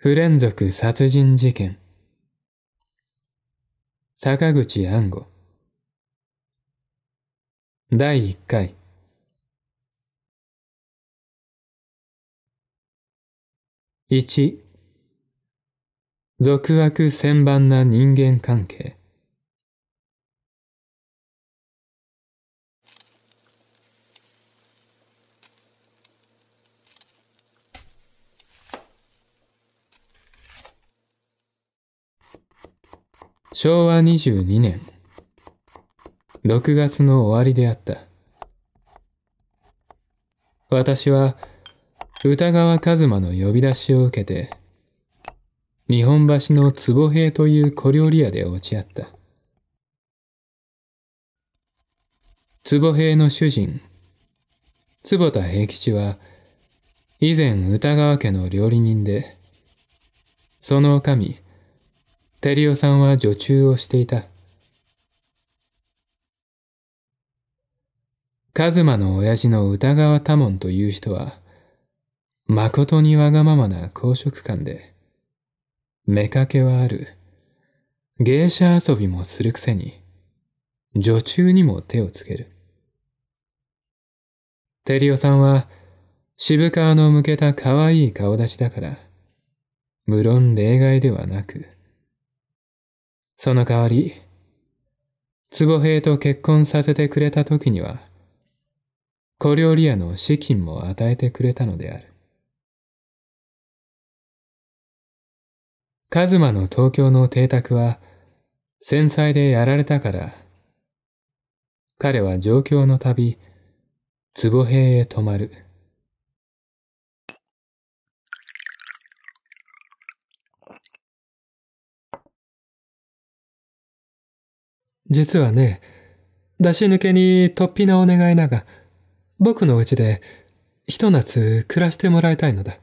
不連続殺人事件坂口安吾第1回1俗悪千万な人間関係昭和22年、6月の終わりであった。私は、歌川一馬の呼び出しを受けて、日本橋の坪平という小料理屋で落ち合った。坪平の主人、坪田平吉は、以前歌川家の料理人で、その女将、テリオさんは女中をしていた。カズマの親父の歌川多門という人は、まことにわがままな公職官で、かけはある。芸者遊びもするくせに、女中にも手をつける。テリオさんは、渋川の向けた可愛い顔出しだから、無論例外ではなく、その代わり、坪平と結婚させてくれた時には、小料理屋の資金も与えてくれたのである。カズマの東京の邸宅は、繊細でやられたから、彼は上京の旅、坪平へ泊まる。実はね、出し抜けに突飛なお願いだが、僕の家でひと夏暮らしてもらいたいのだ。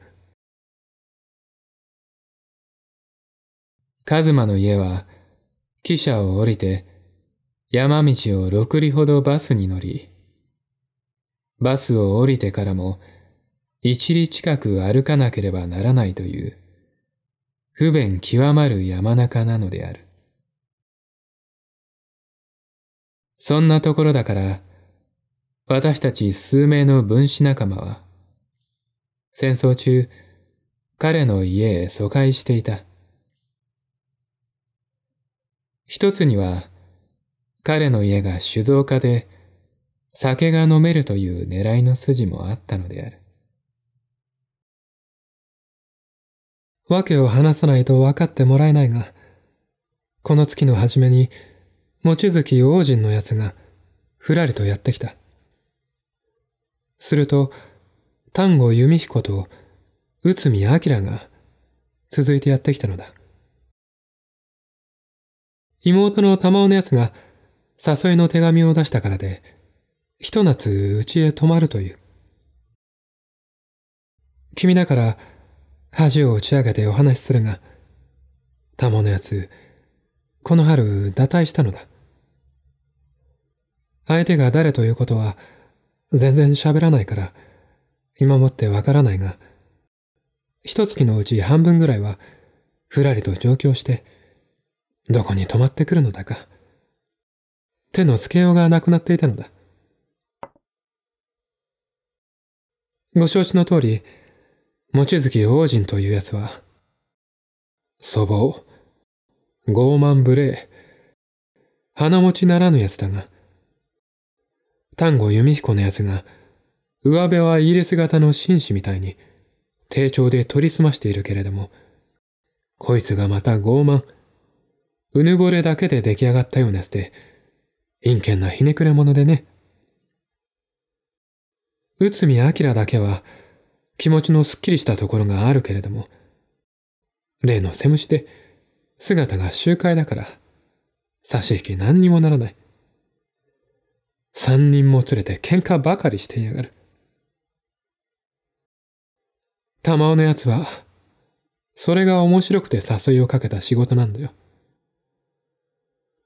カズマの家は、汽車を降りて、山道を六里ほどバスに乗り、バスを降りてからも、一里近く歩かなければならないという、不便極まる山中なのである。そんなところだから、私たち数名の分子仲間は、戦争中、彼の家へ疎開していた。一つには、彼の家が酒造家で、酒が飲めるという狙いの筋もあったのである。訳を話さないと分かってもらえないが、この月の初めに、望月王人のやつがふらりとやってきた。すると丹後弓彦と内海明が続いてやってきたのだ。妹の玉緒のやつが誘いの手紙を出したからで、ひと夏うちへ泊まるという。君だから恥を打ち上げてお話しするが、玉緒のやつ、この春堕胎したのだ。相手が誰ということは全然喋らないから、今もってわからないが、一月のうち半分ぐらいは、ふらりと上京して、どこに泊まってくるのだか。手のつけようがなくなっていたのだ。ご承知の通り、望月王人というやつは、粗暴、傲慢無礼。鼻持ちならぬやつだが。丹後弓彦のやつが、上辺はイギレス型の紳士みたいに、丁重で取り澄ましているけれども、こいつがまた傲慢。うぬぼれだけで出来上がったようなやつで、陰険なひねくれ者でね。内海明だけは、気持ちのすっきりしたところがあるけれども、例の背虫で、姿が集会だから、差し引き何にもならない。三人も連れて喧嘩ばかりしていやがる。玉尾のやつは、それが面白くて誘いをかけた仕事なんだよ。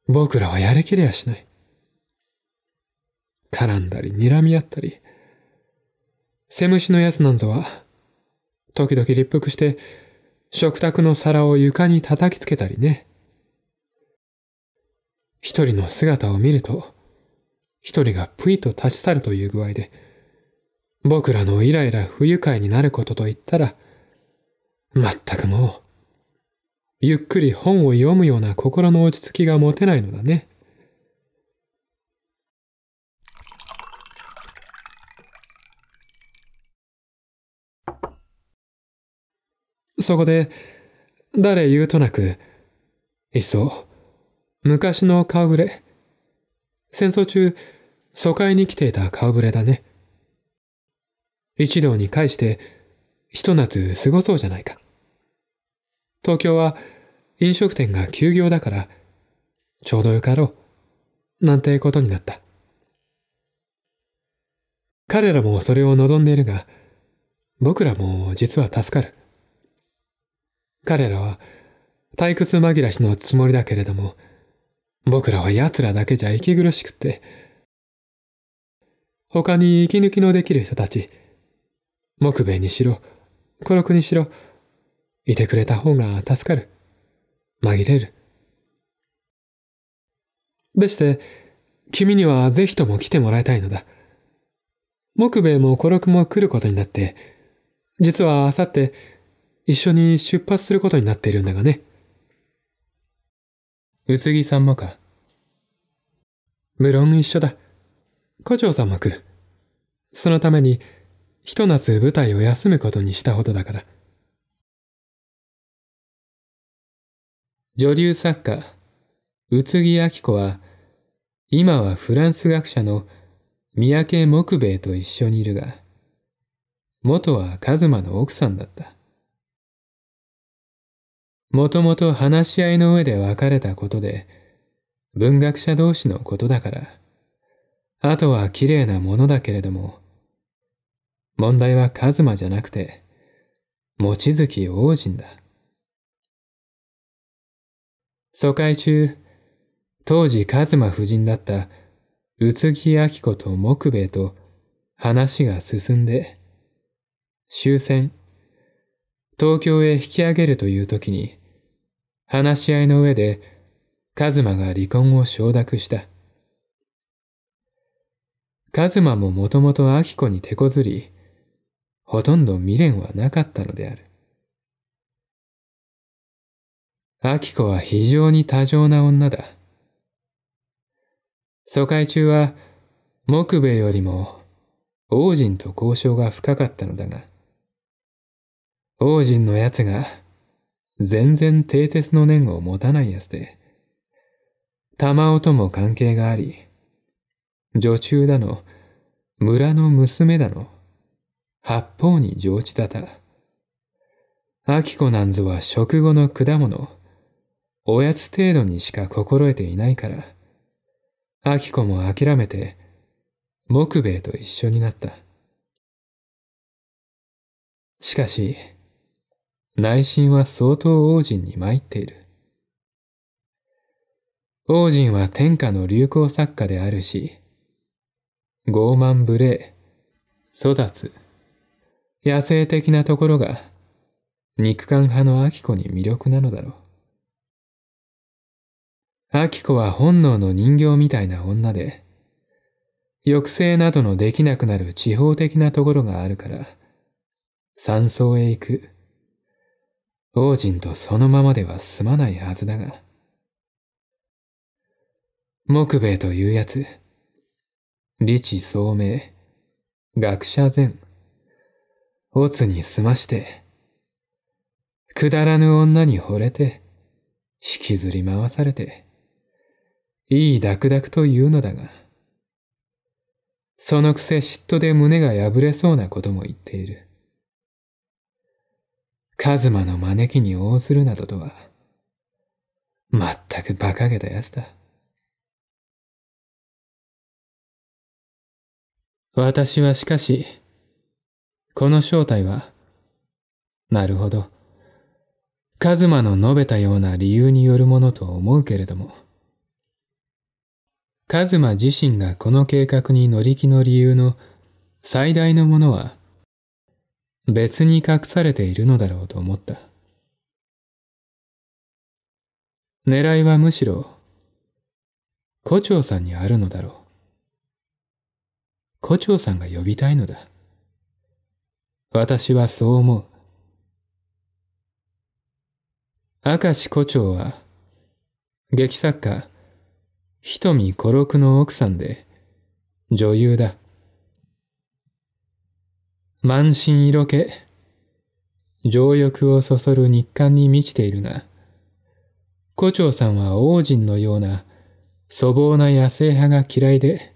僕らはやれきれやしない。絡んだり睨み合ったり。セムシのやつなんぞは、時々立腹して食卓の皿を床に叩きつけたりね。一人の姿を見ると、一人がぷいと立ち去るという具合で、僕らのイライラ不愉快になることと言ったら、まったくもう、ゆっくり本を読むような心の落ち着きが持てないのだね。そこで、誰言うとなく、いっそ、昔の顔ぶれ。戦争中、疎開に来ていた顔ぶれだね。一同に返して、ひと夏過ごそうじゃないか。東京は飲食店が休業だから、ちょうどよかろう。なんてことになった。彼らもそれを望んでいるが、僕らも実は助かる。彼らは退屈紛らしのつもりだけれども、僕らは奴らだけじゃ息苦しくて、他に息抜きのできる人たち、木兵衛にしろ、孤独にしろ、いてくれた方が助かる。紛れる。でして、君にはぜひとも来てもらいたいのだ。木兵衛も孤独も来ることになって、実はあさって、一緒に出発することになっているんだがね。薄木さんもか。無論一緒だ。胡蝶さんも来る。そのために、ひと夏舞台を休むことにしたほどだから。女流作家、宇津木明子は、今はフランス学者の三宅木兵衛と一緒にいるが、元は一馬の奥さんだった。もともと話し合いの上で別れたことで、文学者同士のことだから、あとは綺麗なものだけれども、問題はカズマじゃなくて、望月王人だ。疎開中、当時カズマ夫人だった宇津木明子と木兵衛と話が進んで、終戦、東京へ引き上げるという時に、話し合いの上で、カズマが離婚を承諾した。カズマももともとアキコに手こずり、ほとんど未練はなかったのである。アキコは非常に多情な女だ。疎開中は、木部よりも、王人と交渉が深かったのだが、王人の奴が、全然定鉄の念を持たないやつで、玉尾とも関係があり、女中だの、村の娘だの、八方に上地だた。秋子なんぞは食後の果物、おやつ程度にしか心得ていないから、秋子も諦めて、木兵衛と一緒になった。しかし、内心は相当王人に参っている。王人は天下の流行作家であるし、傲慢無礼、粗雑、野生的なところが、肉感派のアキコに魅力なのだろう。アキコは本能の人形みたいな女で、抑制などのできなくなる地方的なところがあるから、山荘へ行く。王人とそのままでは済まないはずだが。木兵衛というやつ、理智聡明、学者善、オツに済まして、くだらぬ女に惚れて、引きずり回されて、いいダクダクというのだが、そのくせ嫉妬で胸が破れそうなことも言っている。カズマの招きに応するなどとは、まったく馬鹿げたやつだ。私はしかし、この正体は、なるほど、カズマの述べたような理由によるものと思うけれども、カズマ自身がこの計画に乗り気の理由の最大のものは、別に隠されているのだろうと思った。狙いはむしろ、胡蝶さんにあるのだろう。胡蝶さんが呼びたいのだ。私はそう思う。明石胡蝶は、劇作家、瞳孤独の奥さんで、女優だ。満身色気。情欲をそそる日刊に満ちているが、胡蝶さんは王人のような粗暴な野生派が嫌いで、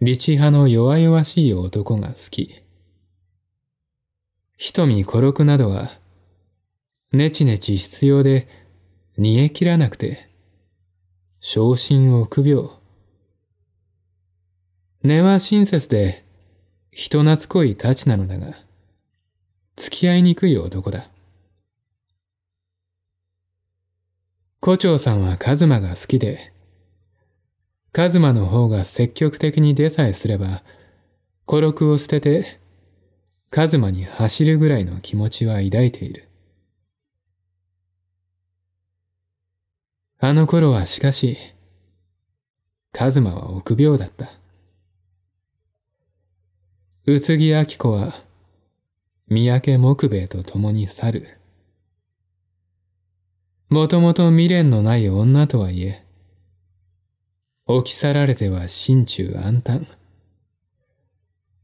理チ派の弱々しい男が好き。瞳孤独などは、ねちねち必要で、煮え切らなくて、昇進臆病。根は親切で、人懐っこいたちなのだが、付き合いにくい男だ。胡蝶さんはカズマが好きで、カズマの方が積極的に出さえすれば、孤独を捨てて、カズマに走るぐらいの気持ちは抱いている。あの頃はしかし、カズマは臆病だった。宇津木明子は、三宅木兵衛と共に去る。もともと未練のない女とはいえ、置き去られては心中暗泰。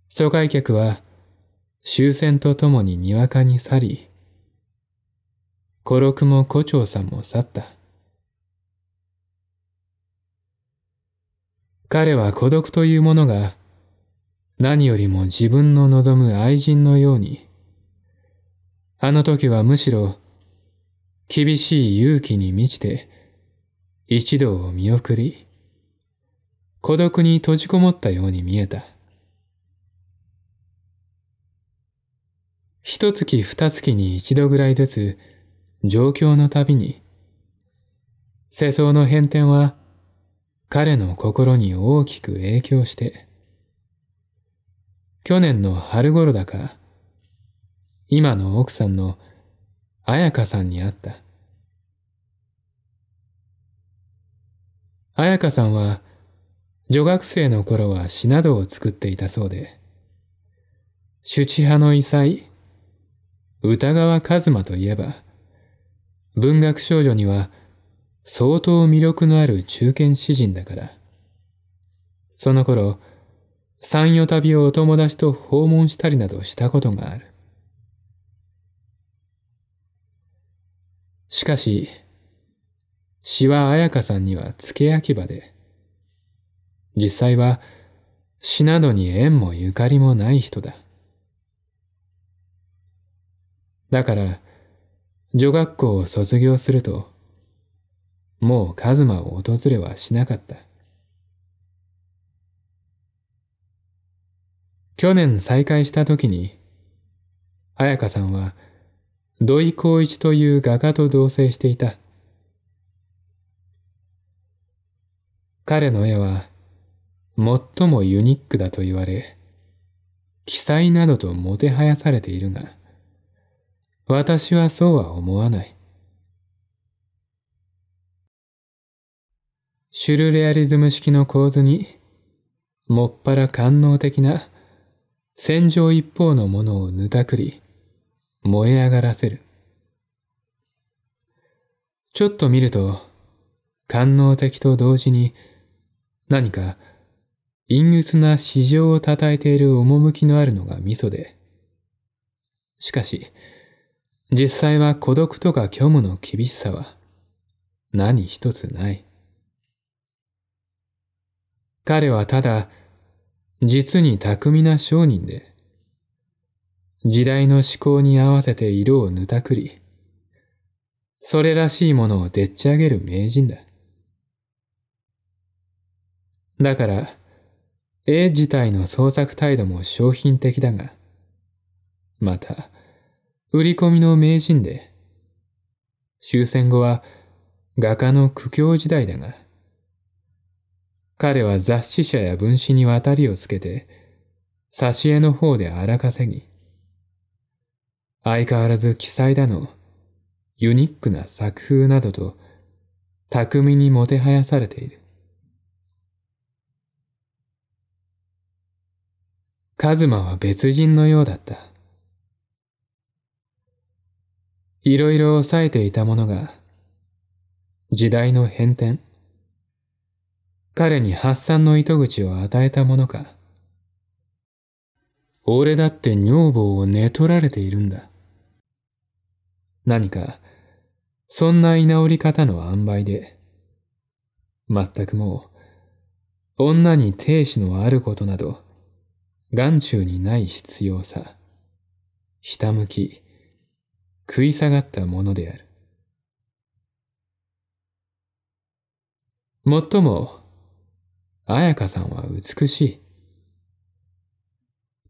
疎開客は終戦とともににわかに去り、孤六も胡蝶さんも去った。彼は孤独というものが何よりも自分の望む愛人のように、あの時はむしろ、厳しい勇気に満ちて、一度を見送り、孤独に閉じこもったように見えた。一月二月に一度ぐらいずつ、状況のたびに、世相の変転は彼の心に大きく影響して、去年の春頃だか、今の奥さんの彩香さんに会った。彩香さんは、女学生の頃は詩などを作っていたそうで、主治派の異彩、歌川一馬といえば、文学少女には相当魅力のある中堅詩人だから。その頃、三夜旅をお友達と訪問したりなどしたことがある。しかし、詩は彩香さんには付け焼き場で、実際は詩などに縁もゆかりもない人だ。だから、女学校を卒業すると、もうカズマを訪れはしなかった。去年再会した時に、彩香さんは土井光一という画家と同棲していた。彼の絵は最もユニックだと言われ、記載などともてはやされているが、私はそうは思わない。シュルレアリズム式の構図に、もっぱら官能的な戦場一方のものをぬたくり、燃え上がらせる。ちょっと見ると、官能的と同時に、何か、陰鬱な市場を叩いている趣のあるのが味噌で。しかし、実際は孤独とか虚無の厳しさは、何一つない。彼はただ、実に巧みな商人で、時代の思考に合わせて色をぬたくり、それらしいものをでっち上げる名人だ。だから、絵自体の創作態度も商品的だが、また、売り込みの名人で、終戦後は画家の苦境時代だが、彼は雑誌社や分子に渡りをつけて、挿絵の方で荒稼ぎ。相変わらず記載だの、ユニックな作風などと、巧みにもてはやされている。カズマは別人のようだった。いろいろ抑えていたものが、時代の変転。彼に発散の糸口を与えたものか。俺だって女房を寝取られているんだ。何か、そんな居直り方の塩梅で、全くもう、女に亭主のあることなど、眼中にない必要さ、ひたむき、食い下がったものである。もっとも、彩香さんは美しい。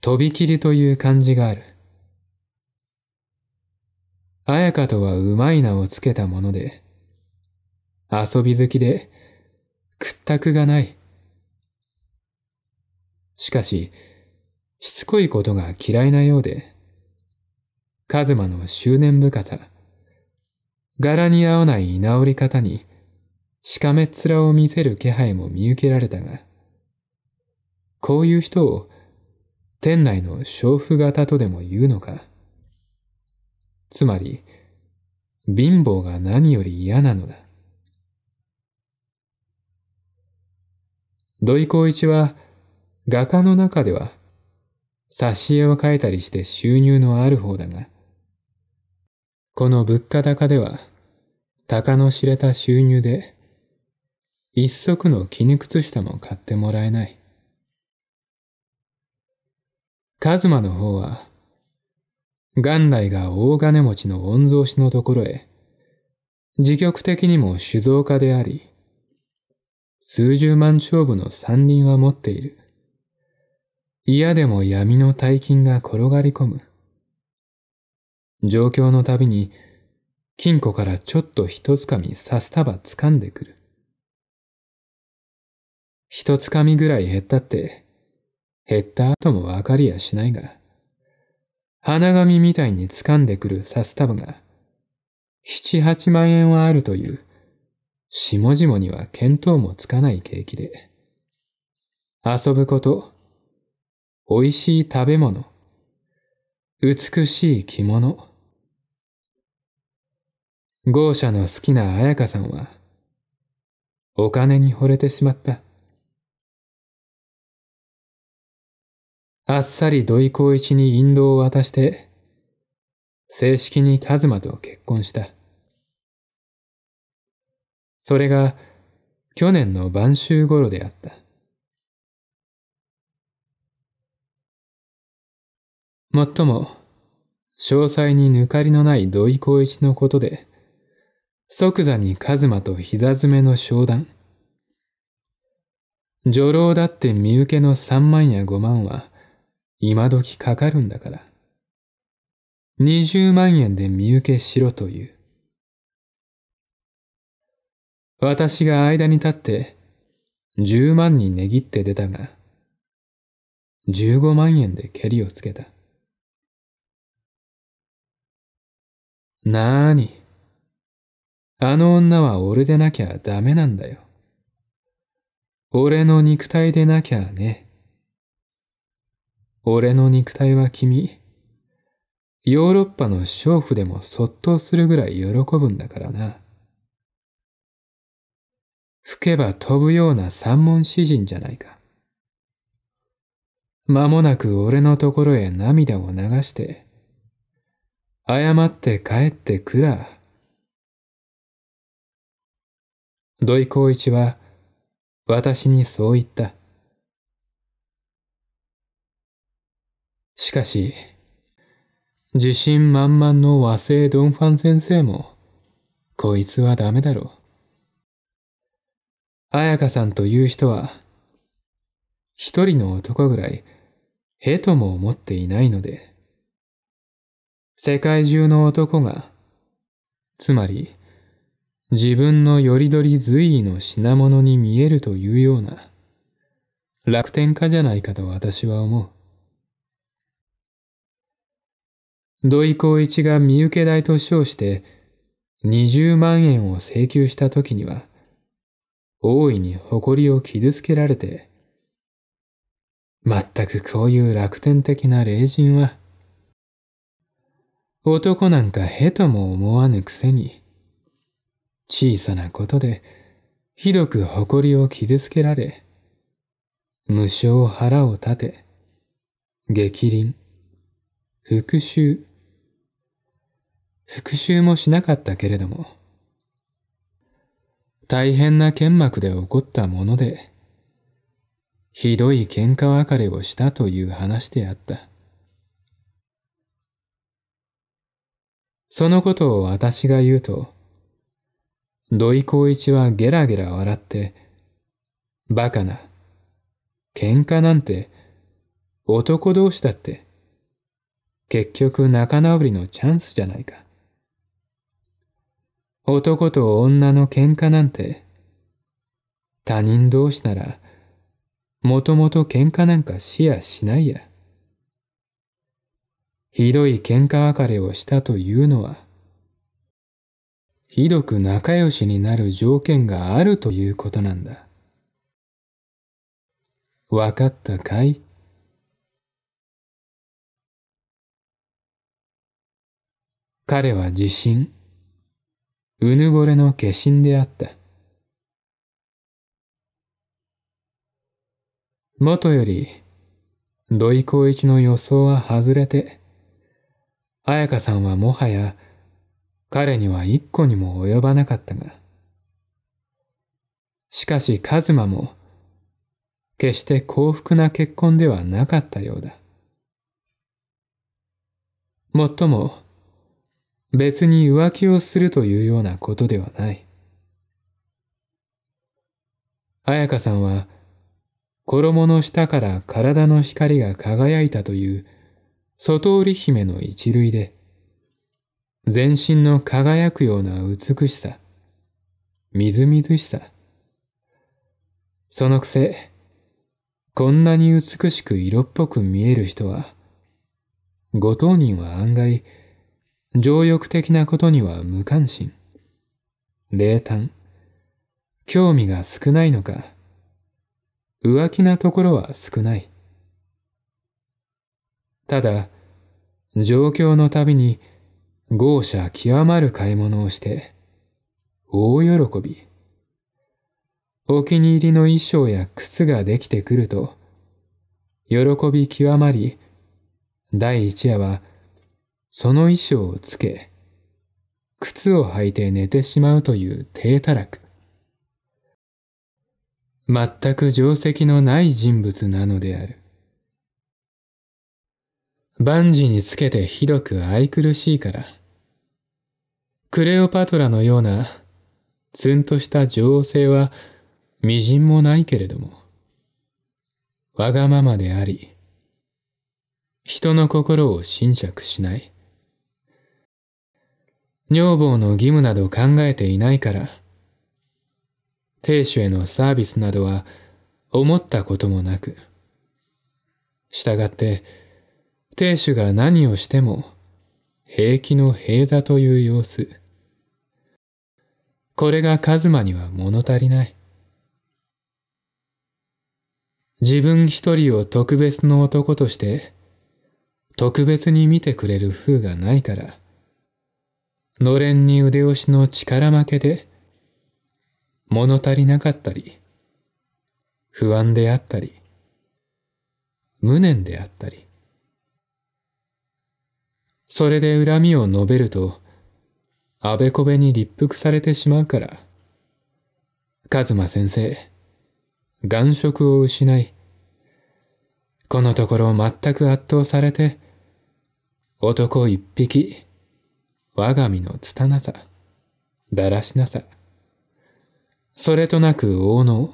とびきりという感じがある。彩香とはうまい名をつけたもので、遊び好きで、屈託がない。しかし、しつこいことが嫌いなようで、カズマの執念深さ、柄に合わない居直り方に、しかめっ面を見せる気配も見受けられたが、こういう人を店内の娼婦型とでも言うのか。つまり、貧乏が何より嫌なのだ。土井光一は画家の中では挿絵を描いたりして収入のある方だが、この物価高では、高の知れた収入で一足の絹靴下も買ってもらえない。カズマの方は、元来が大金持ちの御曹司のところへ、自局的にも酒造家であり、数十万丁部の山林は持っている。嫌でも闇の大金が転がり込む。状況のたびに、金庫からちょっと一つかみさす束掴んでくる。一つかみぐらい減ったって、減った後もわかりやしないが、花紙みたいに掴んでくる札束が、七八万円はあるという、下々には見当もつかない景気で、遊ぶこと、美味しい食べ物、美しい着物。豪奢の好きな彩香さんは、お金に惚れてしまった。あっさり土井光一に引導を渡して、正式にカズマと結婚した。それが、去年の晩秋頃であった。もっとも、詳細に抜かりのない土井光一のことで、即座にカズマと膝詰めの商談。女郎だって身請けの三万や五万は、今時かかるんだから。20万円で身請けしろという。私が間に立って10万に値切って出たが、15万円で蹴りをつけた。なーに。あの女は俺でなきゃダメなんだよ。俺の肉体でなきゃね。俺の肉体は君、ヨーロッパの娼婦でもそっとするぐらい喜ぶんだからな。吹けば飛ぶような三文詩人じゃないか。間もなく俺のところへ涙を流して、謝って帰ってくら。土井孝一は私にそう言った。しかし、自信満々の和製ドンファン先生も、こいつはダメだろう。彩香さんという人は、一人の男ぐらい、へとも思っていないので、世界中の男が、つまり、自分のよりどり随意の品物に見えるというような、楽天家じゃないかと私は思う。土井光一が身請け代と称して20万円を請求した時には、大いに誇りを傷つけられて、全くこういう楽天的な霊人は、男なんかへとも思わぬくせに、小さなことでひどく誇りを傷つけられ、無償腹を立て、激鱗、復讐、復讐もしなかったけれども、大変な剣幕で起こったもので、ひどい喧嘩別れをしたという話であった。そのことを私が言うと、土井孝一はゲラゲラ笑って、バカな、喧嘩なんて、男同士だって、結局仲直りのチャンスじゃないか。男と女の喧嘩なんて、他人同士なら、もともと喧嘩なんかしやしないや。ひどい喧嘩別れをしたというのは、ひどく仲良しになる条件があるということなんだ。わかったかい彼は自信。うぬぼれの化身であった。もとより、土井光一の予想は外れて、彩香さんはもはや、彼には一個にも及ばなかったが。しかし一馬も、決して幸福な結婚ではなかったようだ。もっとも、別に浮気をするというようなことではない。彩香さんは、衣の下から体の光が輝いたという、外織姫の一類で、全身の輝くような美しさ、みずみずしさ。そのくせ、こんなに美しく色っぽく見える人は、ご当人は案外、情欲的なことには無関心。冷淡。興味が少ないのか。浮気なところは少ない。ただ、状況のたびに豪奢極まる買い物をして、大喜び。お気に入りの衣装や靴ができてくると、喜び極まり、第一夜はその衣装をつけ、靴を履いて寝てしまうという低たらく。全く定石のない人物なのである。万事につけてひどく愛くるしいから、クレオパトラのようなツンとした女王性は微塵もないけれども、わがままであり、人の心を侵釈しない。女房の義務など考えていないから。亭主へのサービスなどは思ったこともなく。したがって、亭主が何をしても平気の平座という様子。これがカズマには物足りない。自分一人を特別の男として、特別に見てくれる風がないから。のれんに腕押しの力負けで、物足りなかったり、不安であったり、無念であったり、それで恨みを述べると、あべこべに立腹されてしまうから、かずま先生、眼色を失い、このところ全く圧倒されて、男一匹、我が身の拙さ、だらしなさ、それとなく王の、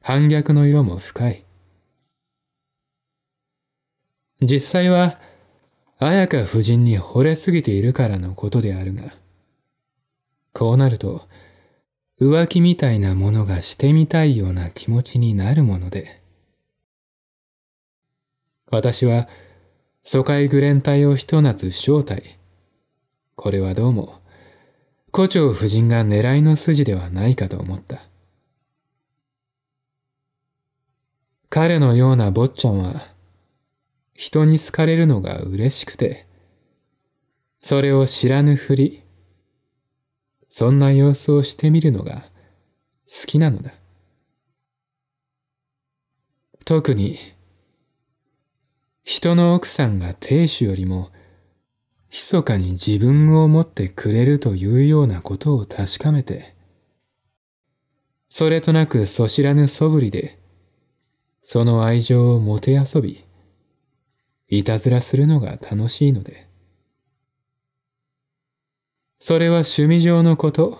反逆の色も深い。実際は、綾香夫人に惚れすぎているからのことであるが、こうなると、浮気みたいなものがしてみたいような気持ちになるもので。私は、疎開グレン隊をひと夏招待、これはどうも、胡蝶夫人が狙いの筋ではないかと思った。彼のような坊ちゃんは、人に好かれるのが嬉しくて、それを知らぬふり、そんな様子をしてみるのが好きなのだ。特に、人の奥さんが亭主よりも密かに自分を持ってくれるというようなことを確かめて、それとなくそ知らぬ素振りで、その愛情をもてあそび、いたずらするのが楽しいので。それは趣味上のこと、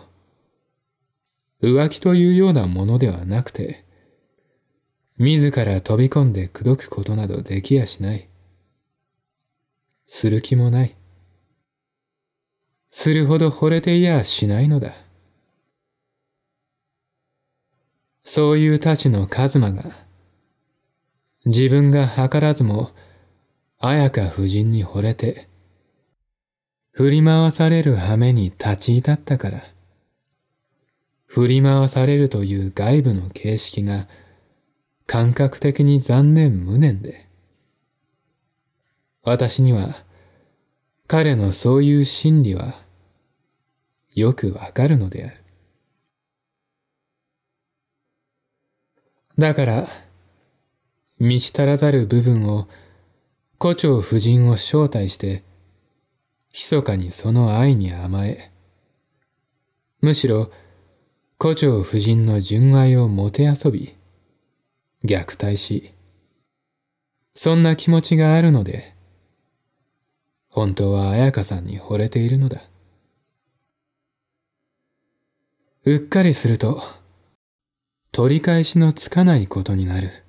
浮気というようなものではなくて、自ら飛び込んで口説くことなどできやしない。する気もない。するほど惚れていやしないのだ。そういうたちのカズマが、自分が図らずも、綾香夫人に惚れて、振り回される羽目に立ち至ったから、振り回されるという外部の形式が、感覚的に残念無念で、私には、彼のそういう心理はよくわかるのである。だから、満ち足らざる部分を、胡蝶夫人を招待して、密かにその愛に甘え、むしろ、胡蝶夫人の純愛をもてあそび、虐待し、そんな気持ちがあるので、本当は彩香さんに惚れているのだ。うっかりすると、取り返しのつかないことになる。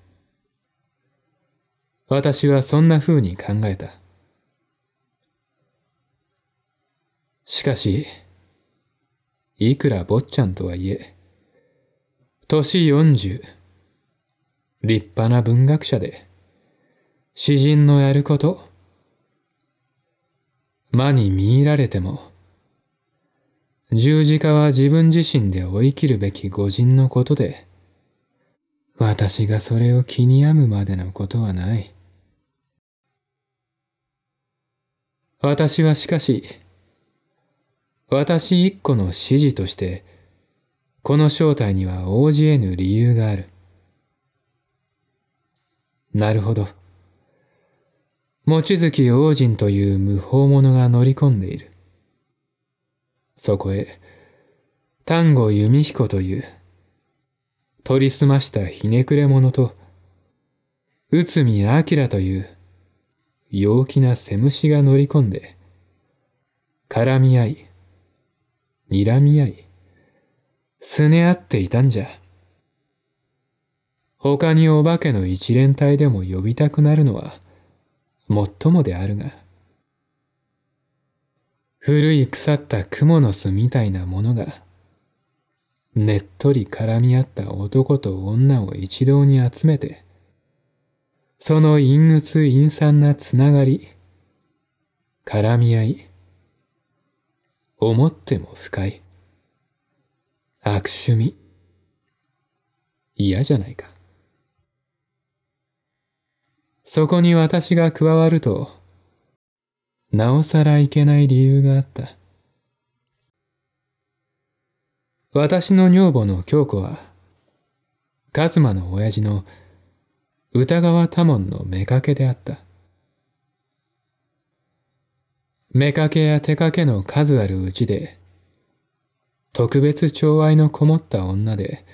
私はそんな風に考えた。しかし、いくら坊ちゃんとはいえ、年四十、立派な文学者で、詩人のやること、魔に見入られても、十字架は自分自身で追い切るべき御人のことで、私がそれを気に病むまでのことはない。私はしかし、私一個の指示として、この正体には応じ得ぬ理由がある。なるほど。望月王人という無法者が乗り込んでいる。そこへ、丹後弓彦という、取りすましたひねくれ者と、内海明という、陽気な背虫が乗り込んで、絡み合い、睨み合い、すね合っていたんじゃ。他にお化けの一連隊でも呼びたくなるのは、もっともであるが、古い腐った蜘蛛の巣みたいなものが、ねっとり絡み合った男と女を一堂に集めて、その陰鬱陰惨なつながり、絡み合い、思っても深い悪趣味、嫌じゃないか。そこに私が加わると、なおさらいけない理由があった。私の女房の京子は、カズマの親父の歌川多門の妾であった。妾や手掛けの数あるうちで、特別寵愛のこもった女で、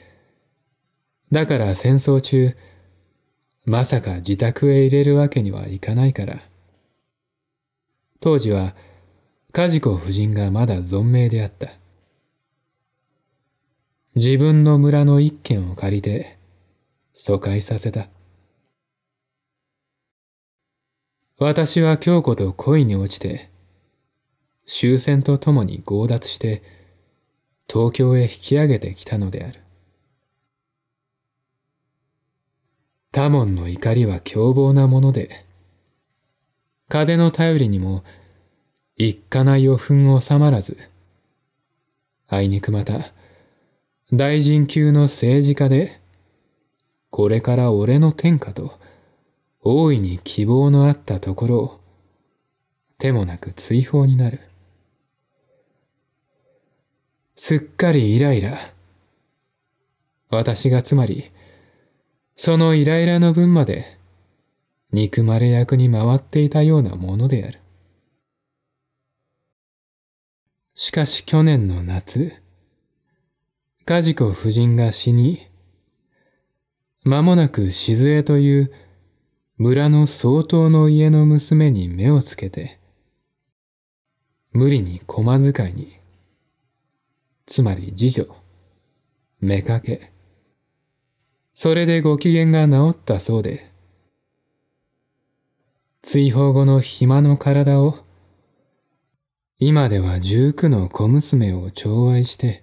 だから戦争中、まさか自宅へ入れるわけにはいかないから。当時は、カジコ夫人がまだ存命であった。自分の村の一軒を借りて、疎開させた。私は京子と恋に落ちて、終戦とともに強奪して、東京へ引き上げてきたのである。多門の怒りは凶暴なもので、風の頼りにも、一家な余憤収まらず、あいにくまた、大臣級の政治家で、これから俺の天下と、大いに希望のあったところを、手もなく追放になる。すっかりイライラ。私がつまり、そのイライラの分まで、憎まれ役に回っていたようなものである。しかし去年の夏、カジコ夫人が死に、間もなく静江という村の相当の家の娘に目をつけて、無理に駒遣いに、つまり次女、目かけ、それでご機嫌が治ったそうで。追放後の暇の体を、今では19の小娘を寵愛して、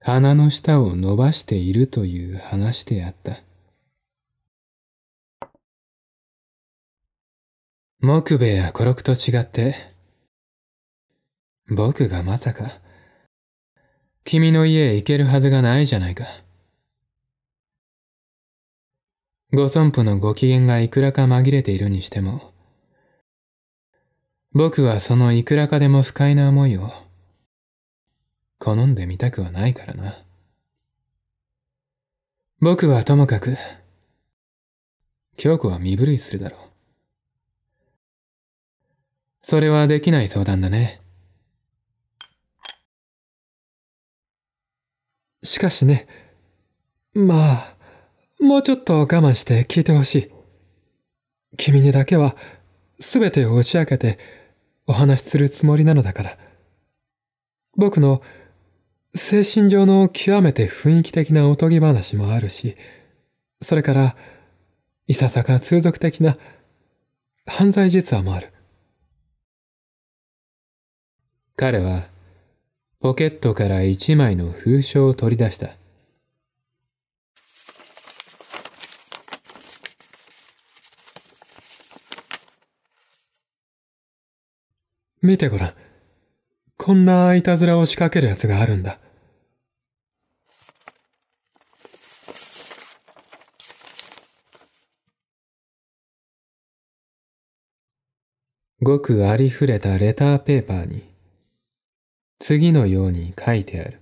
鼻の下を伸ばしているという話であった。木部や孤独と違って、僕がまさか、君の家へ行けるはずがないじゃないか。ご尊父のご機嫌がいくらか紛れているにしても、僕はそのいくらかでも不快な思いを、好んでみたくはないからな。僕はともかく、京子は身震いするだろう。それはできない相談だね。しかしね、まあ、もうちょっと我慢して聞いてほしい。君にだけは全てを押し明けてお話しするつもりなのだから。僕の精神上の極めて雰囲気的なおとぎ話もあるし、それからいささか通俗的な犯罪実話もある。彼はポケットから一枚の封書を取り出した。見てごらん。こんないたずらを仕掛けるやつがあるんだ。ごくありふれたレターペーパーに、次のように書いてある。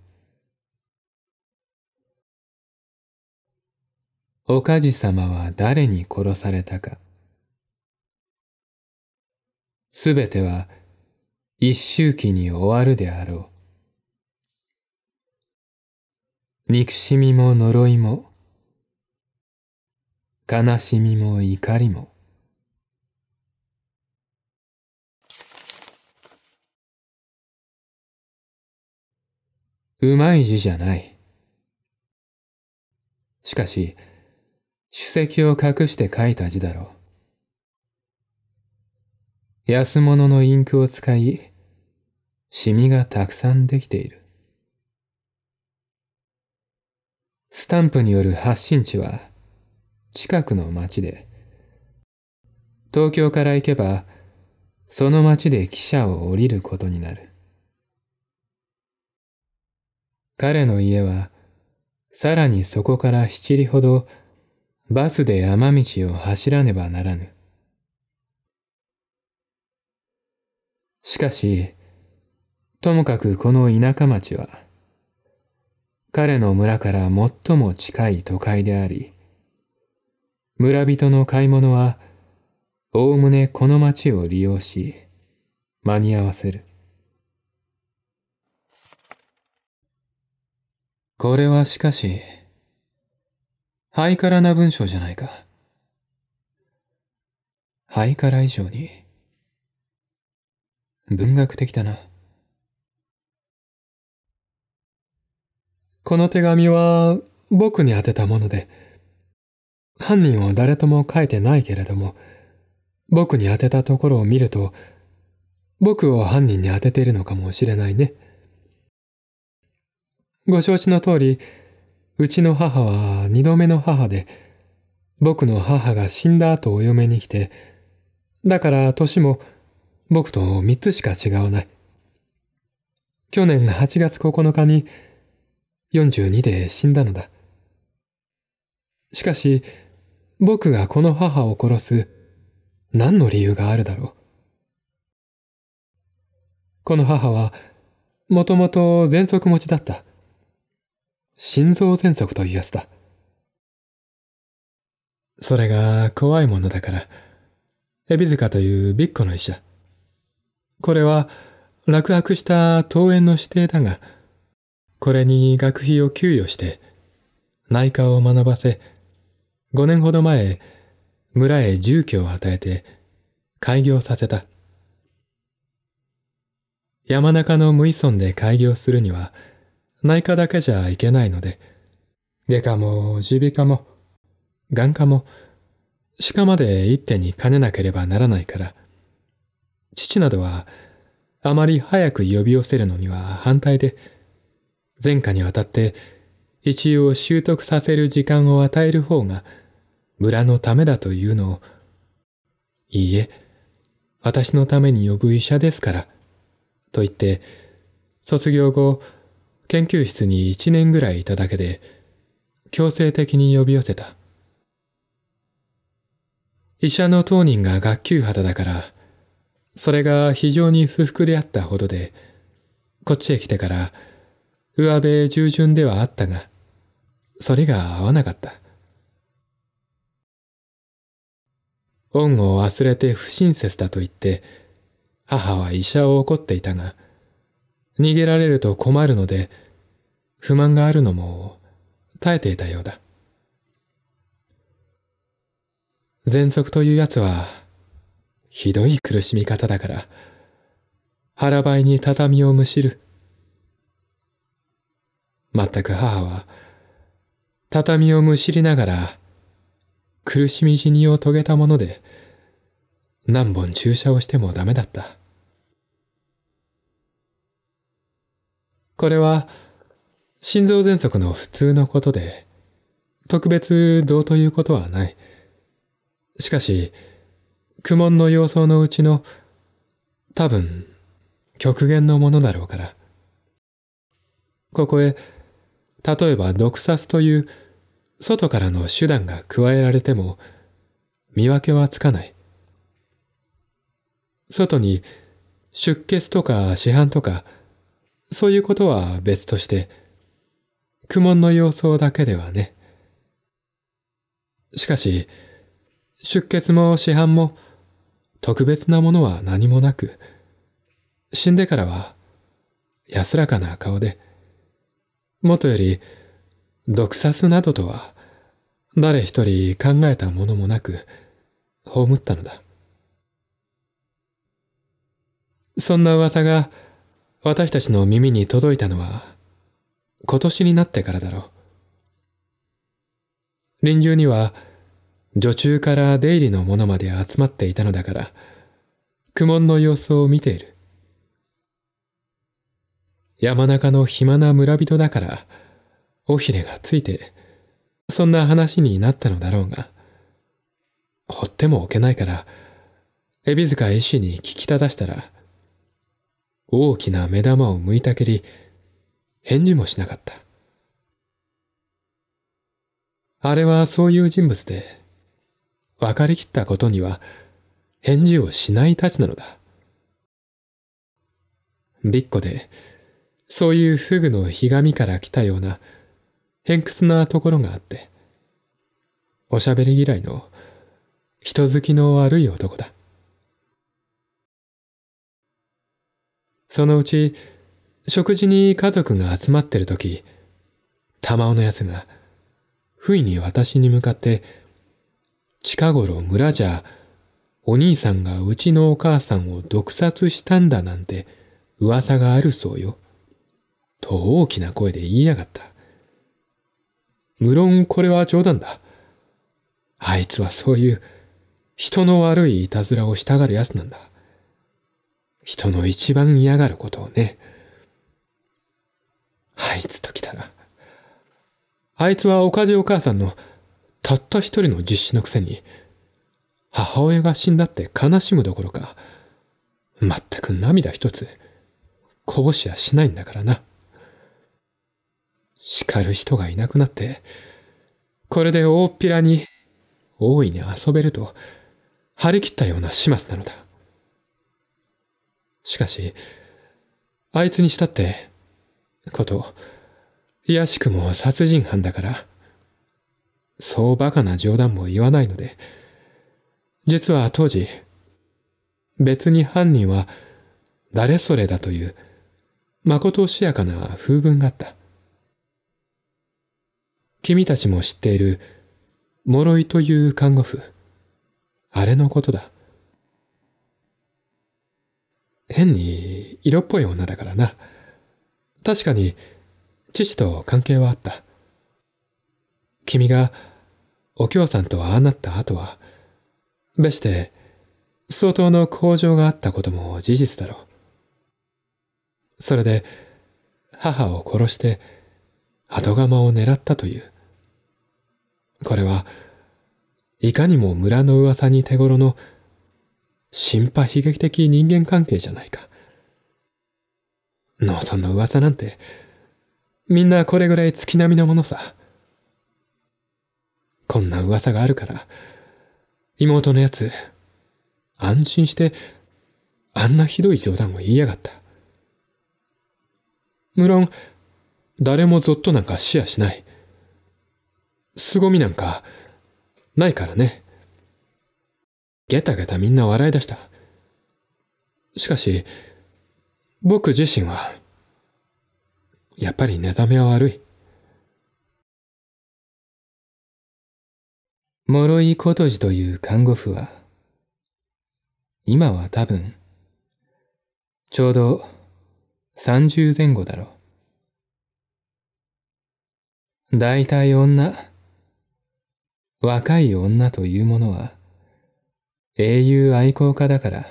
おかじさまは誰に殺されたか。すべては一周期に終わるであろう。憎しみも呪いも、悲しみも怒りも、うまい字じゃない。しかし、主席を隠して書いた字だろう。安物のインクを使い、シミがたくさんできている。スタンプによる発信地は近くの町で、東京から行けばその町で汽車を降りることになる。彼の家はさらにそこから七里ほどバスで山道を走らねばならぬ。しかし、ともかくこの田舎町は、彼の村から最も近い都会であり、村人の買い物は、おおむねこの町を利用し、間に合わせる。これはしかし、ハイカラな文章じゃないか。ハイカラ以上に、文学的だな。この手紙は僕に宛てたもので、犯人を誰とも書いてないけれども、僕に宛てたところを見ると、僕を犯人に当てているのかもしれないね。ご承知の通り、うちの母は二度目の母で、僕の母が死んだ後お嫁に来て、だから年も僕と三つしか違わない。去年8月9日に、42で死んだのだ。しかし、僕がこの母を殺す、何の理由があるだろう。この母は、もともと喘息持ちだった。心臓喘息というやつだ。それが怖いものだから、海老塚というビッコの医者。これは、落泊した登園の指定だが、これに学費を給与して、内科を学ばせ、5年ほど前、村へ住居を与えて、開業させた。山中の無依存で開業するには、内科だけじゃいけないので、外科も耳鼻科も、眼科も、歯科まで一手に兼ねなければならないから、父などは、あまり早く呼び寄せるのには反対で、前科にわたって一応習得させる時間を与える方が村のためだというのを、いいえ、私のために呼ぶ医者ですから、と言って、卒業後、研究室に一年ぐらいいただけで、強制的に呼び寄せた。医者の当人が学級肌だから、それが非常に不服であったほどで、こっちへ来てから、上辺従順ではあったが、それが合わなかった。恩を忘れて不親切だと言って、母は医者を怒っていたが、逃げられると困るので、不満があるのも耐えていたようだ。喘息というやつは、ひどい苦しみ方だから、腹ばいに畳をむしる。全く母は、畳をむしりながら、苦しみ死にを遂げたもので、何本注射をしてもダメだった。これは、心臓喘息の普通のことで、特別どうということはない。しかし、苦悶の様相のうちの、多分、極限のものだろうから。ここへ、例えば毒殺という外からの手段が加えられても見分けはつかない。外に出血とか市販とかそういうことは別として苦悶の様相だけではね。しかし出血も市販も特別なものは何もなく死んでからは安らかな顔でもとより、毒殺などとは、誰一人考えたものもなく、葬ったのだ。そんな噂が、私たちの耳に届いたのは、今年になってからだろう。臨終には、女中から出入りの者まで集まっていたのだから、苦悶の様子を見ている。山中の暇な村人だから、尾ひれがついて、そんな話になったのだろうが、ほってもおけないから、海老塚医師に聞きただしたら、大きな目玉を向いたけり、返事もしなかった。あれはそういう人物で、分かりきったことには返事をしないたちなのだ。びっこで、そういうフグのひがみから来たような、偏屈なところがあって、おしゃべり嫌いの、人好きの悪い男だ。そのうち、食事に家族が集まってる時、玉尾のやが、不意に私に向かって、近頃村じゃ、お兄さんがうちのお母さんを毒殺したんだなんて噂があるそうよ。と大きな声で言いやがった。無論これは冗談だ。あいつはそういう人の悪いいたずらをしたがる奴なんだ。人の一番嫌がることをね。あいつと来たら。あいつはおかじお母さんのたった一人の実子のくせに、母親が死んだって悲しむどころか、全く涙一つこぼしやしないんだからな。叱る人がいなくなって、これで大っぴらに、大いに遊べると、張り切ったような始末なのだ。しかし、あいつにしたって、こと、いやしくも殺人犯だから、そうバカな冗談も言わないので、実は当時、別に犯人は誰それだという、まことしやかな風文があった。君たちも知っている諸井という看護婦あれのことだ変に色っぽい女だからな確かに父と関係はあった君がお京さんとああなった後はべして相当の向上があったことも事実だろうそれで母を殺して後釜を狙ったというこれはいかにも村の噂に手頃の心配悲劇的人間関係じゃないか。農村の噂なんて、みんなこれぐらい月並みのものさ。こんな噂があるから、妹のやつ、安心して、あんなひどい冗談を言いやがった。無論、誰もぞっとなんかェアしない。凄みなんか、ないからね。ゲタゲタみんな笑い出した。しかし、僕自身は、やっぱりだめは悪い。諸井琴次という看護婦は、今は多分、ちょうど三十前後だろう。大体女、若い女というものは、英雄愛好家だから、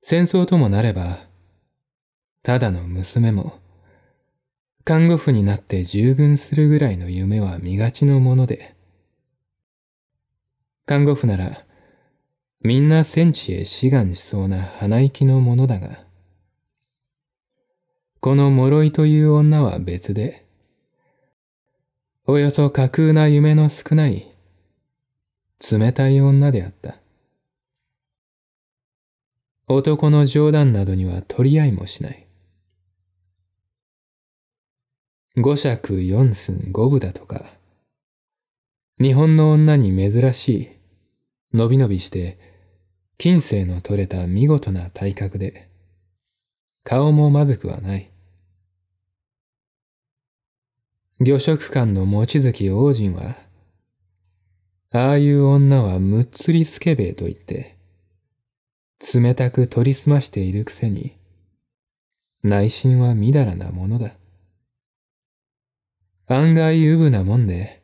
戦争ともなれば、ただの娘も、看護婦になって従軍するぐらいの夢は見がちのもので、看護婦なら、みんな戦地へ志願しそうな鼻息のものだが、この諸井という女は別で、およそ架空な夢の少ない、冷たい女であった。男の冗談などには取り合いもしない。五尺四寸五分だとか、日本の女に珍しい、のびのびして、近世の取れた見事な体格で、顔もまずくはない。魚食館の望月王人は、ああいう女はむっつりスケベと言って、冷たく取りすましているくせに、内心はみだらなものだ。案外うぶなもんで、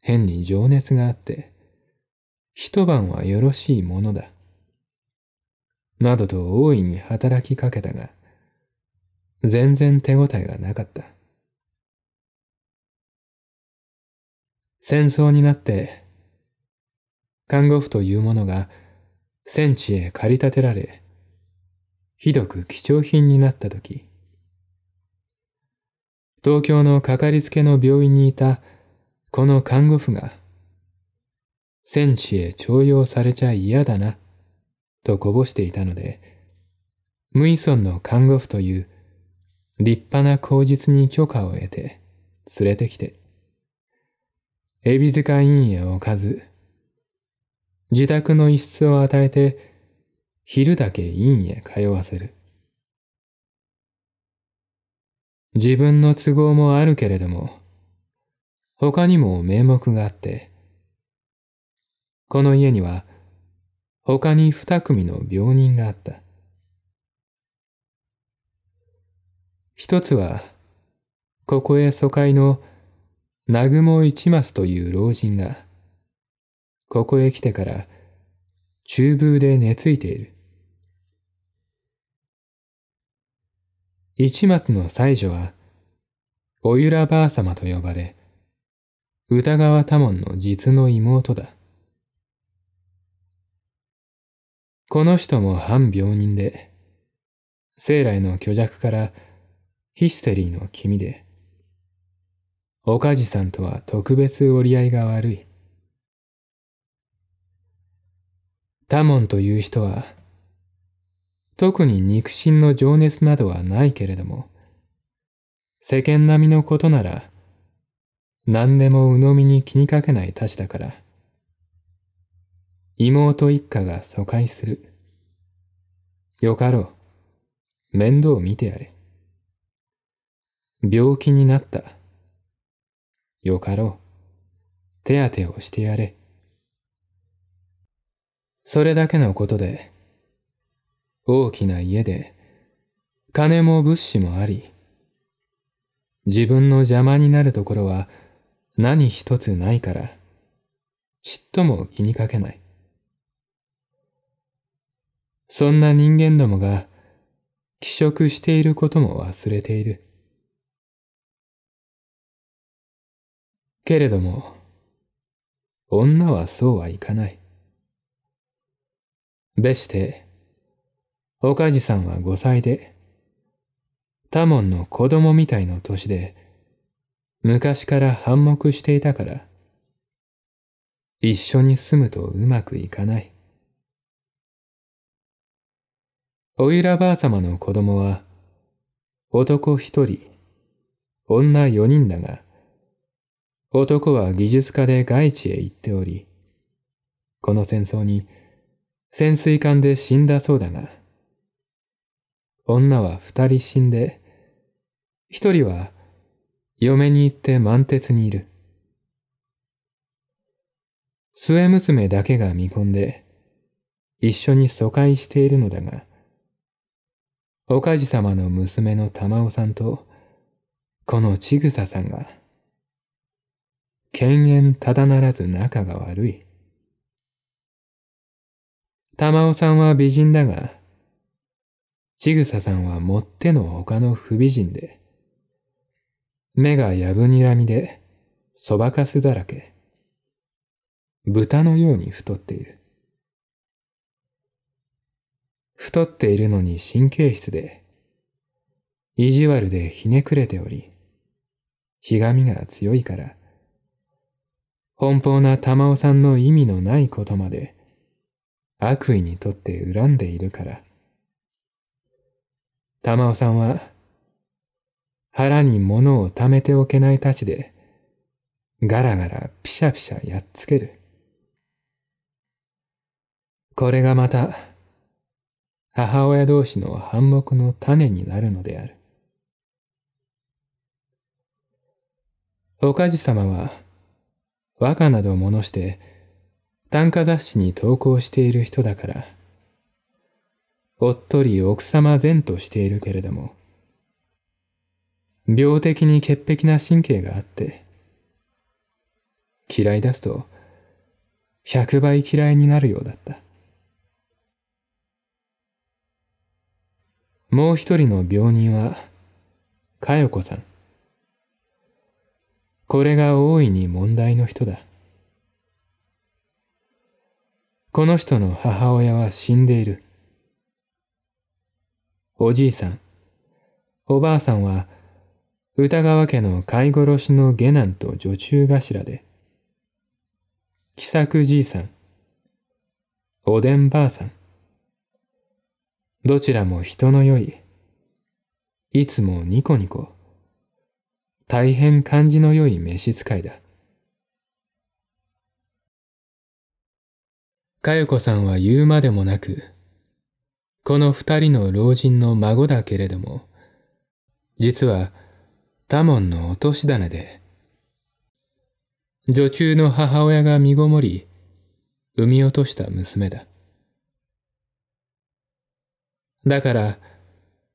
変に情熱があって、一晩はよろしいものだ。などと大いに働きかけたが、全然手応えがなかった。戦争になって看護婦というものが戦地へ駆り立てられ、ひどく貴重品になった時、東京のかかりつけの病院にいたこの看護婦が、戦地へ徴用されちゃ嫌だな、とこぼしていたので、無依存の看護婦という立派な口実に許可を得て連れてきて、エビ塚院へ置かず、自宅の一室を与えて、昼だけ院へ通わせる。自分の都合もあるけれども、他にも名目があって、この家には他に二組の病人があった。一つは、ここへ疎開の南雲一松という老人が、ここへ来てから、中風で寝ついている。一松の妻女は、おゆらばあ様と呼ばれ、歌川多門の実の妹だ。この人も半病人で、生来の虚弱からヒステリーの君で、岡地さんとは特別折り合いが悪い。多門という人は、特に肉親の情熱などはないけれども、世間並みのことなら、何でも鵜呑みに気にかけないたちだから、妹一家が疎開する。よかろう。面倒見てやれ。病気になった。よかろう。手当てをしてやれ。それだけのことで、大きな家で、金も物資もあり、自分の邪魔になるところは何一つないから、ちっとも気にかけない。そんな人間どもが、気色していることも忘れている。けれども、女はそうはいかない。べして、おかじさんは5歳で、多門の子供みたいの年で、昔から反目していたから、一緒に住むとうまくいかない。おいらばあ様の子供は、男一人、女四人だが、男は技術家で外地へ行っており、この戦争に潜水艦で死んだそうだが、女は二人死んで、一人は嫁に行って満鉄にいる。末娘だけが見込んで、一緒に疎開しているのだが、おかじ様の娘の玉尾さんと、このちぐささんが、犬猿ただならず仲が悪い。玉尾さんは美人だが、ちぐささんはもっての他の不美人で、目がやぶにらみで、そばかすだらけ、豚のように太っている。太っているのに神経質で、意地悪でひねくれており、ひがみが強いから、奔放な玉尾さんの意味のないことまで、悪意にとって恨んでいるから。玉尾さんは、腹に物を貯めておけないたちで、ガラガラピシャピシャやっつける。これがまた、母親同士の反目の種になるのである。おかじさまは、和歌など物して、短歌雑誌に投稿している人だから、おっとり奥様善としているけれども、病的に潔癖な神経があって、嫌い出すと、百倍嫌いになるようだった。もう一人の病人は、かよこさん。これが大いに問題の人だ。この人の母親は死んでいる。おじいさん、おばあさんは歌川家の飼い殺しの下男と女中頭で、喜作じいさん、おでんばあさん、どちらも人の良い、いつもニコニコ。大変感じの良い召使いだ。かよこさんは言うまでもなく、この二人の老人の孫だけれども、実は、多門の落とし種で、女中の母親が身ごもり、産み落とした娘だ。だから、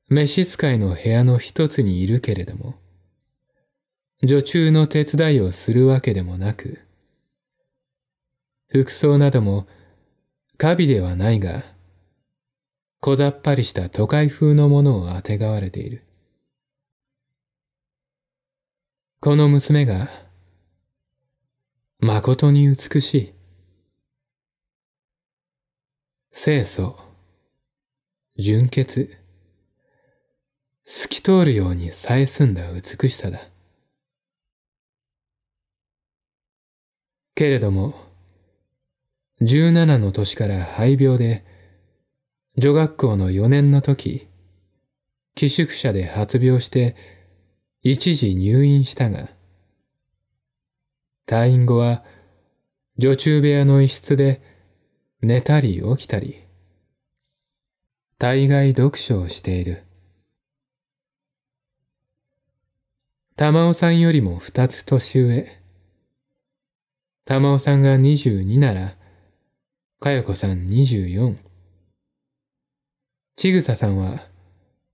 召使いの部屋の一つにいるけれども、女中の手伝いをするわけでもなく、服装なども、カビではないが、小ざっぱりした都会風のものをあてがわれている。この娘が、誠に美しい。清楚、純潔、透き通るようにさえすんだ美しさだ。けれども、17の年から肺病で、女学校の4年の時、寄宿舎で発病して、一時入院したが、退院後は、女中部屋の一室で、寝たり起きたり、大概読書をしている。玉尾さんよりも二つ年上。玉尾さんが22なら、かよこさん24。ちぐささんは、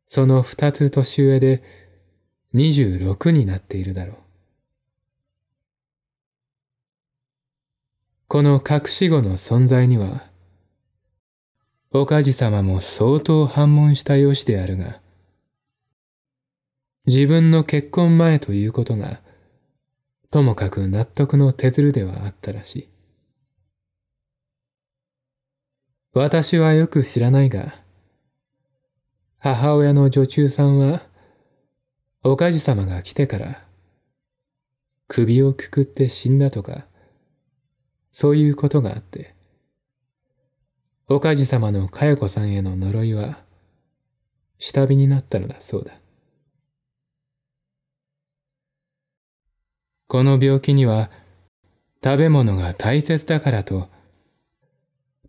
その二つ年上で、26になっているだろう。この隠し子の存在には、おかじ様も相当反問したよしであるが、自分の結婚前ということが、ともかく納得の手鶴ではあったらしい。私はよく知らないが、母親の女中さんは、おかじさまが来てから、首をくくって死んだとか、そういうことがあって、おかじさまのかよこさんへの呪いは、下火になったのだそうだ。この病気には食べ物が大切だからと、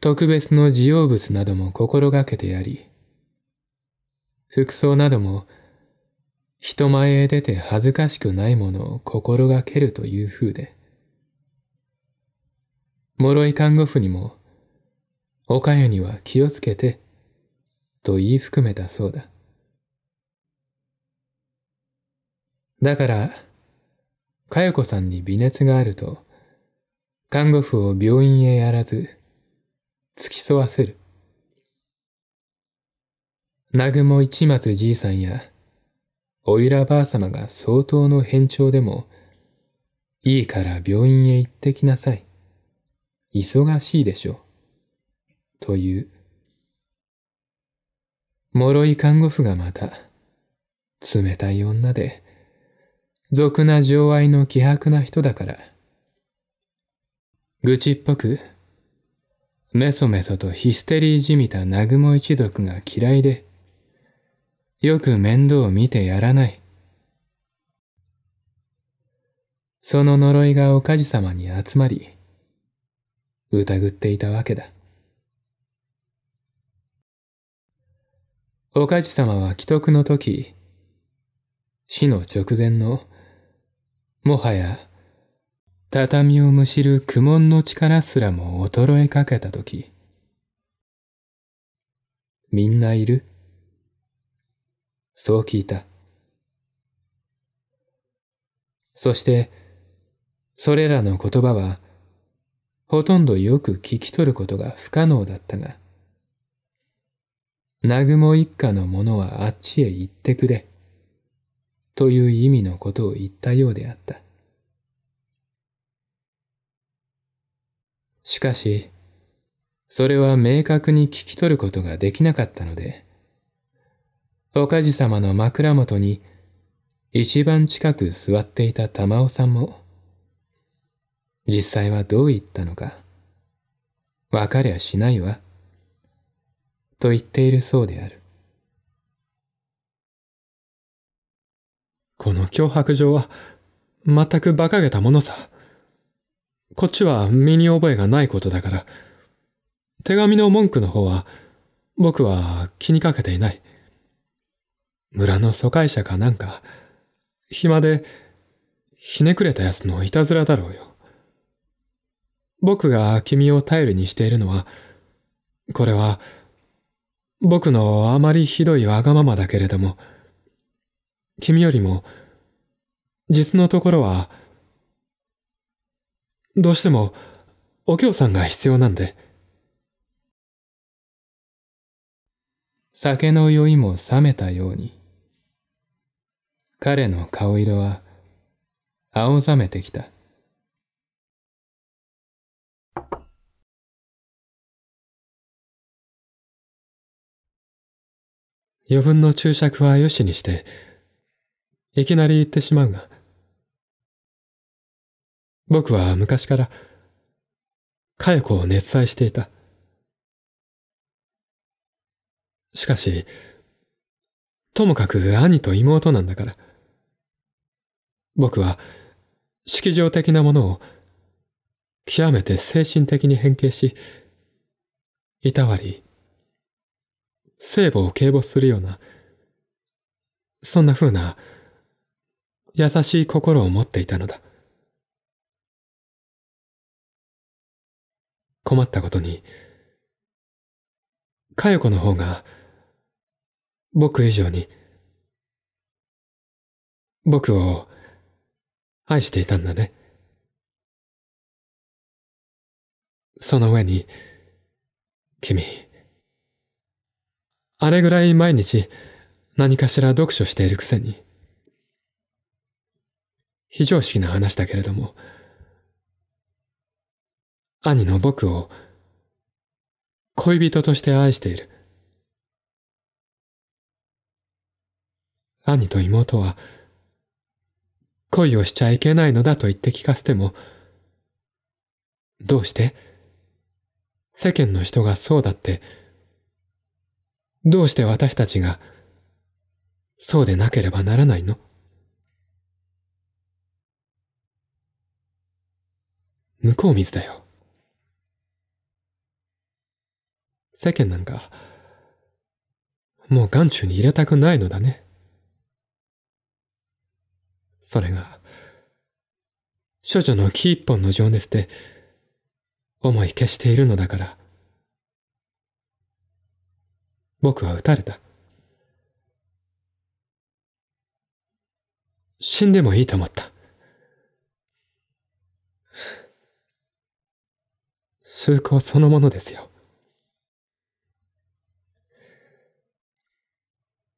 特別の需要物なども心がけてやり、服装なども人前へ出て恥ずかしくないものを心がけるという風で、諸井看護婦にも、おかゆには気をつけて、と言い含めたそうだ。だから、かよこさんに微熱があると、看護婦を病院へやらず、付き添わせる。南雲一松じいさんや、おいらばあさまが相当の変調でも、いいから病院へ行ってきなさい。忙しいでしょう。という。脆い看護婦がまた、冷たい女で、俗な情愛の希薄な人だから。愚痴っぽく、メソメソとヒステリーじみた南雲一族が嫌いで、よく面倒を見てやらない。その呪いがおかじ様に集まり、疑っていたわけだ。おかじ様は既得の時、死の直前のもはや、畳をむしる苦悶の力すらも衰えかけたとき、みんないるそう聞いた。そして、それらの言葉は、ほとんどよく聞き取ることが不可能だったが、南雲一家の者はあっちへ行ってくれ。という意味のことを言ったようであった。しかし、それは明確に聞き取ることができなかったので、おかじ様の枕元に一番近く座っていた玉尾さんも、実際はどう言ったのか、わかりゃしないわ、と言っているそうである。この脅迫状は、全く馬鹿げたものさ。こっちは身に覚えがないことだから。手紙の文句の方は、僕は気にかけていない。村の疎開者かなんか、暇で、ひねくれた奴のいたずらだろうよ。僕が君を頼りにしているのは、これは、僕のあまりひどいわがままだけれども、君よりも、実のところは、どうしても、お京さんが必要なんで。酒の酔いも冷めたように、彼の顔色は、青ざめてきた。余分の注釈はよしにして、いきなり言ってしまうが、僕は昔から、佳代子を熱愛していた。しかし、ともかく兄と妹なんだから、僕は、式場的なものを、極めて精神的に変形し、いたわり、聖母を警護するような、そんな風な優しい心を持っていたのだ。困ったことに、かよこの方が、僕以上に、僕を愛していたんだね。その上に、君、あれぐらい毎日何かしら読書しているくせに、非常識な話だけれども、兄の僕を恋人として愛している。兄と妹は恋をしちゃいけないのだと言って聞かせても、どうして世間の人がそうだって、どうして私たちがそうでなければならないの向こう水だよ。世間なんか、もう眼中に入れたくないのだね。それが、処女の木一本の情熱で、思い消しているのだから、僕は撃たれた。死んでもいいと思った。崇高そのものですよ。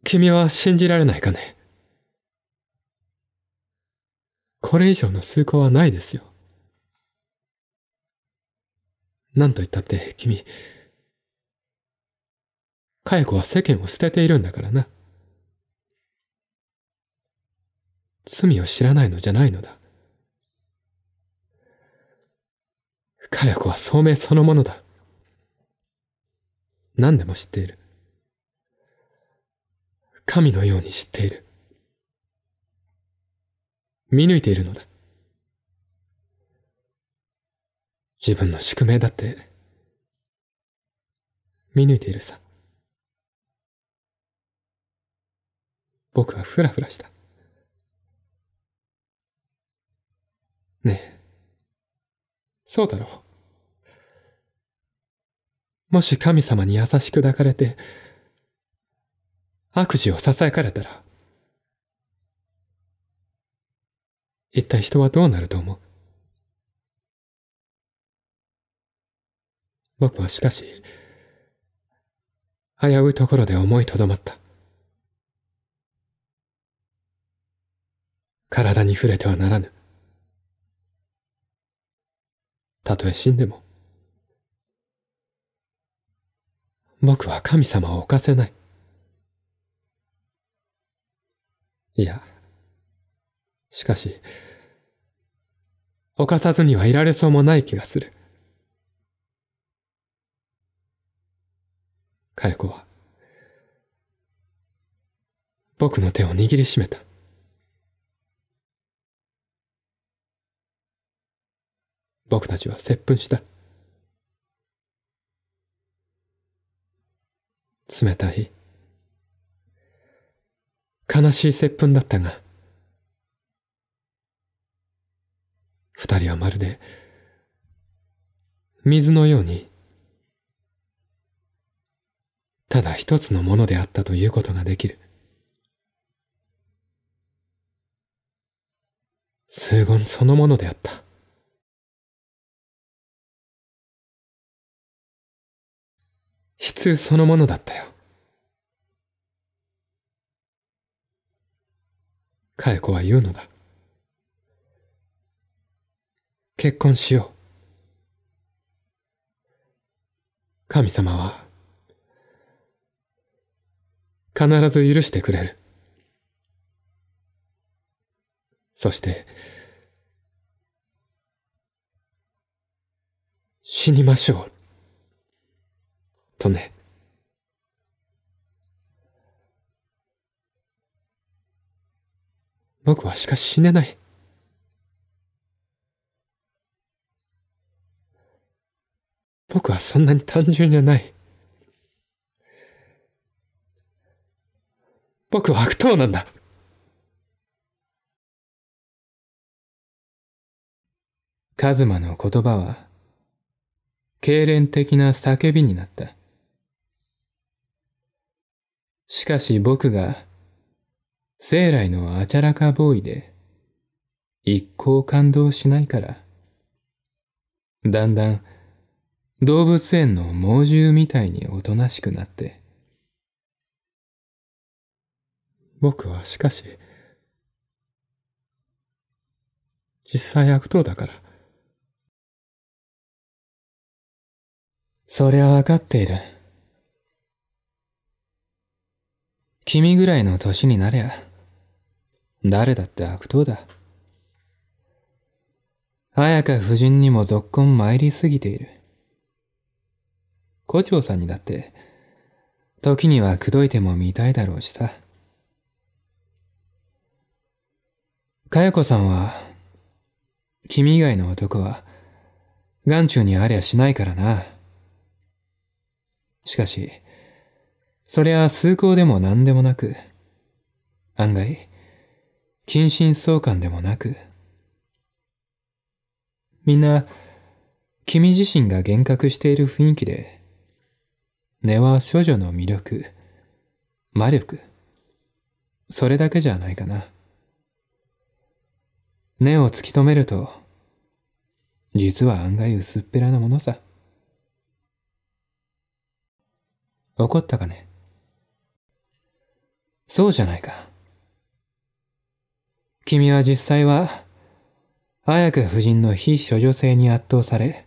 君は信じられないかねこれ以上の崇高はないですよ。何と言ったって君、佳代子は世間を捨てているんだからな。罪を知らないのじゃないのだ。か代子は聡明そのものだ。何でも知っている。神のように知っている。見抜いているのだ。自分の宿命だって、見抜いているさ。僕はふらふらした。ねえ。そうだろう。もし神様に優しく抱かれて、悪事をやかれたら、一体人はどうなると思う僕はしかし、危ういところで思いとどまった。体に触れてはならぬ。たとえ死んでも。僕は神様を犯せない。いや、しかし、犯さずにはいられそうもない気がする。佳代子は、僕の手を握りしめた。僕たちは接吻した。冷たい。悲しい接吻だったが、二人はまるで、水のように、ただ一つのものであったということができる。数言そのものであった。必要そのものだったよ。かえ子は言うのだ。結婚しよう。神様は、必ず許してくれる。そして、死にましょう。とね。僕はしかし死ねない。僕はそんなに単純じゃない。僕は悪党なんだ。カズマの言葉は、痙攣的な叫びになった。しかし僕が、生来のあちゃらかボーイで、一向感動しないから、だんだん動物園の猛獣みたいにおとなしくなって、僕はしかし、実際悪党だから。そりゃわかっている。君ぐらいの年になりゃ、誰だって悪党だ。綾香夫人にも続婚参りすぎている。胡蝶さんにだって、時には口説いても見たいだろうしさ。かよこさんは、君以外の男は、眼中にありゃしないからな。しかし、そりゃ崇高でも何でもなく、案外、近親相関でもなく、みんな、君自身が幻覚している雰囲気で、根は処女の魅力、魔力、それだけじゃないかな。根を突き止めると、実は案外薄っぺらなものさ。怒ったかねそうじゃないか。君は実際は、綾香夫人の非処女性に圧倒され、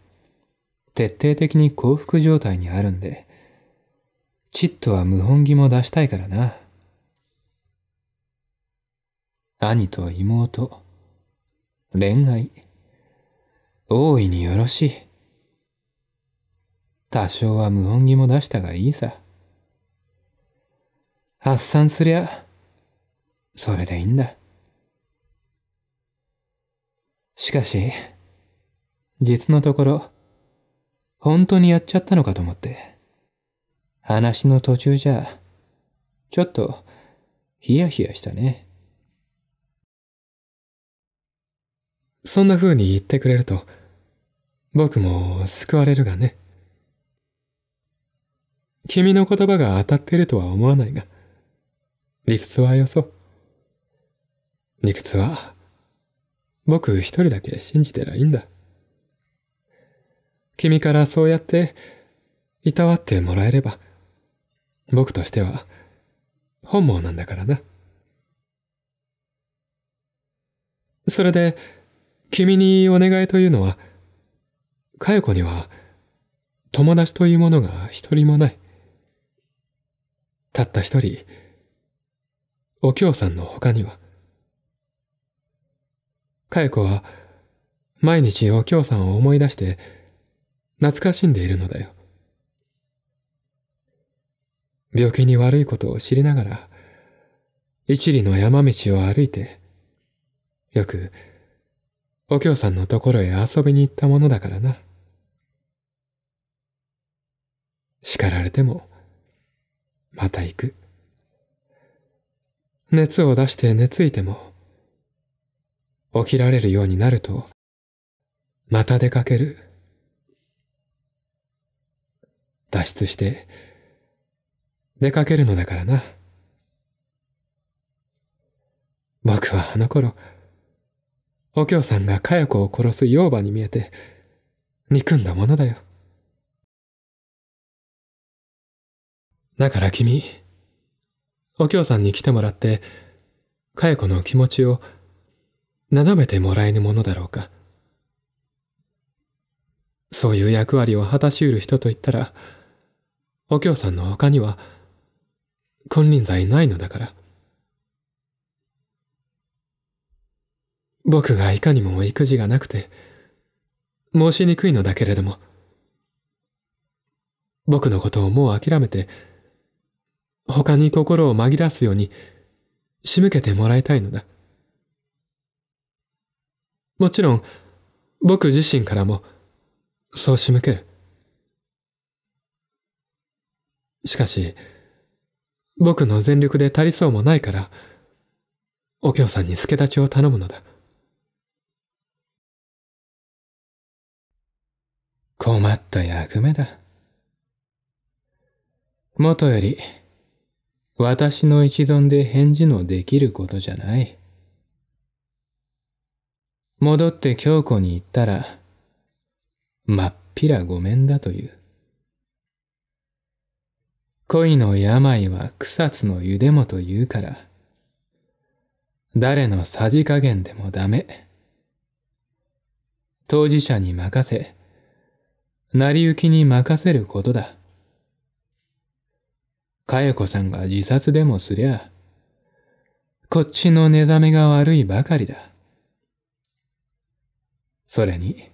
徹底的に幸福状態にあるんで、ちっとは無本気も出したいからな。兄と妹、恋愛、大いによろしい。多少は無本気も出したがいいさ。発散すりゃ、それでいいんだ。しかし、実のところ、本当にやっちゃったのかと思って、話の途中じゃ、ちょっと、ヒヤヒヤしたね。そんな風に言ってくれると、僕も救われるがね。君の言葉が当たってるとは思わないが、理屈はよそ。理屈は、僕一人だけ信じてりゃいいんだ。君からそうやって、いたわってもらえれば、僕としては、本望なんだからな。それで、君にお願いというのは、かよ子には、友達というものが一人もない。たった一人、お京さんの他には。かえ子は、毎日お京さんを思い出して、懐かしんでいるのだよ。病気に悪いことを知りながら、一里の山道を歩いて、よく、お京さんのところへ遊びに行ったものだからな。叱られても、また行く。熱を出して寝ついても、起きられるようになると、また出かける。脱出して、出かけるのだからな。僕はあの頃、お京さんが佳代子を殺す妖婆に見えて、憎んだものだよ。だから君、お京さんに来てもらって、かえ子の気持ちをなだめてもらえぬものだろうか。そういう役割を果たしうる人といったら、お京さんの他には、金輪際ないのだから。僕がいかにも育児がなくて、申しにくいのだけれども、僕のことをもう諦めて、他に心を紛らすように仕向けてもらいたいのだ。もちろん、僕自身からも、そう仕向ける。しかし、僕の全力で足りそうもないから、お京さんに助太刀を頼むのだ。困った役目だ。もとより、私の一存で返事のできることじゃない。戻って京子に行ったら、まっぴらごめんだという。恋の病は草津の湯でもと言うから、誰のさじ加減でもダメ。当事者に任せ、成り行きに任せることだ。かよこさんが自殺でもすりゃ、こっちの寝覚めが悪いばかりだ。それに、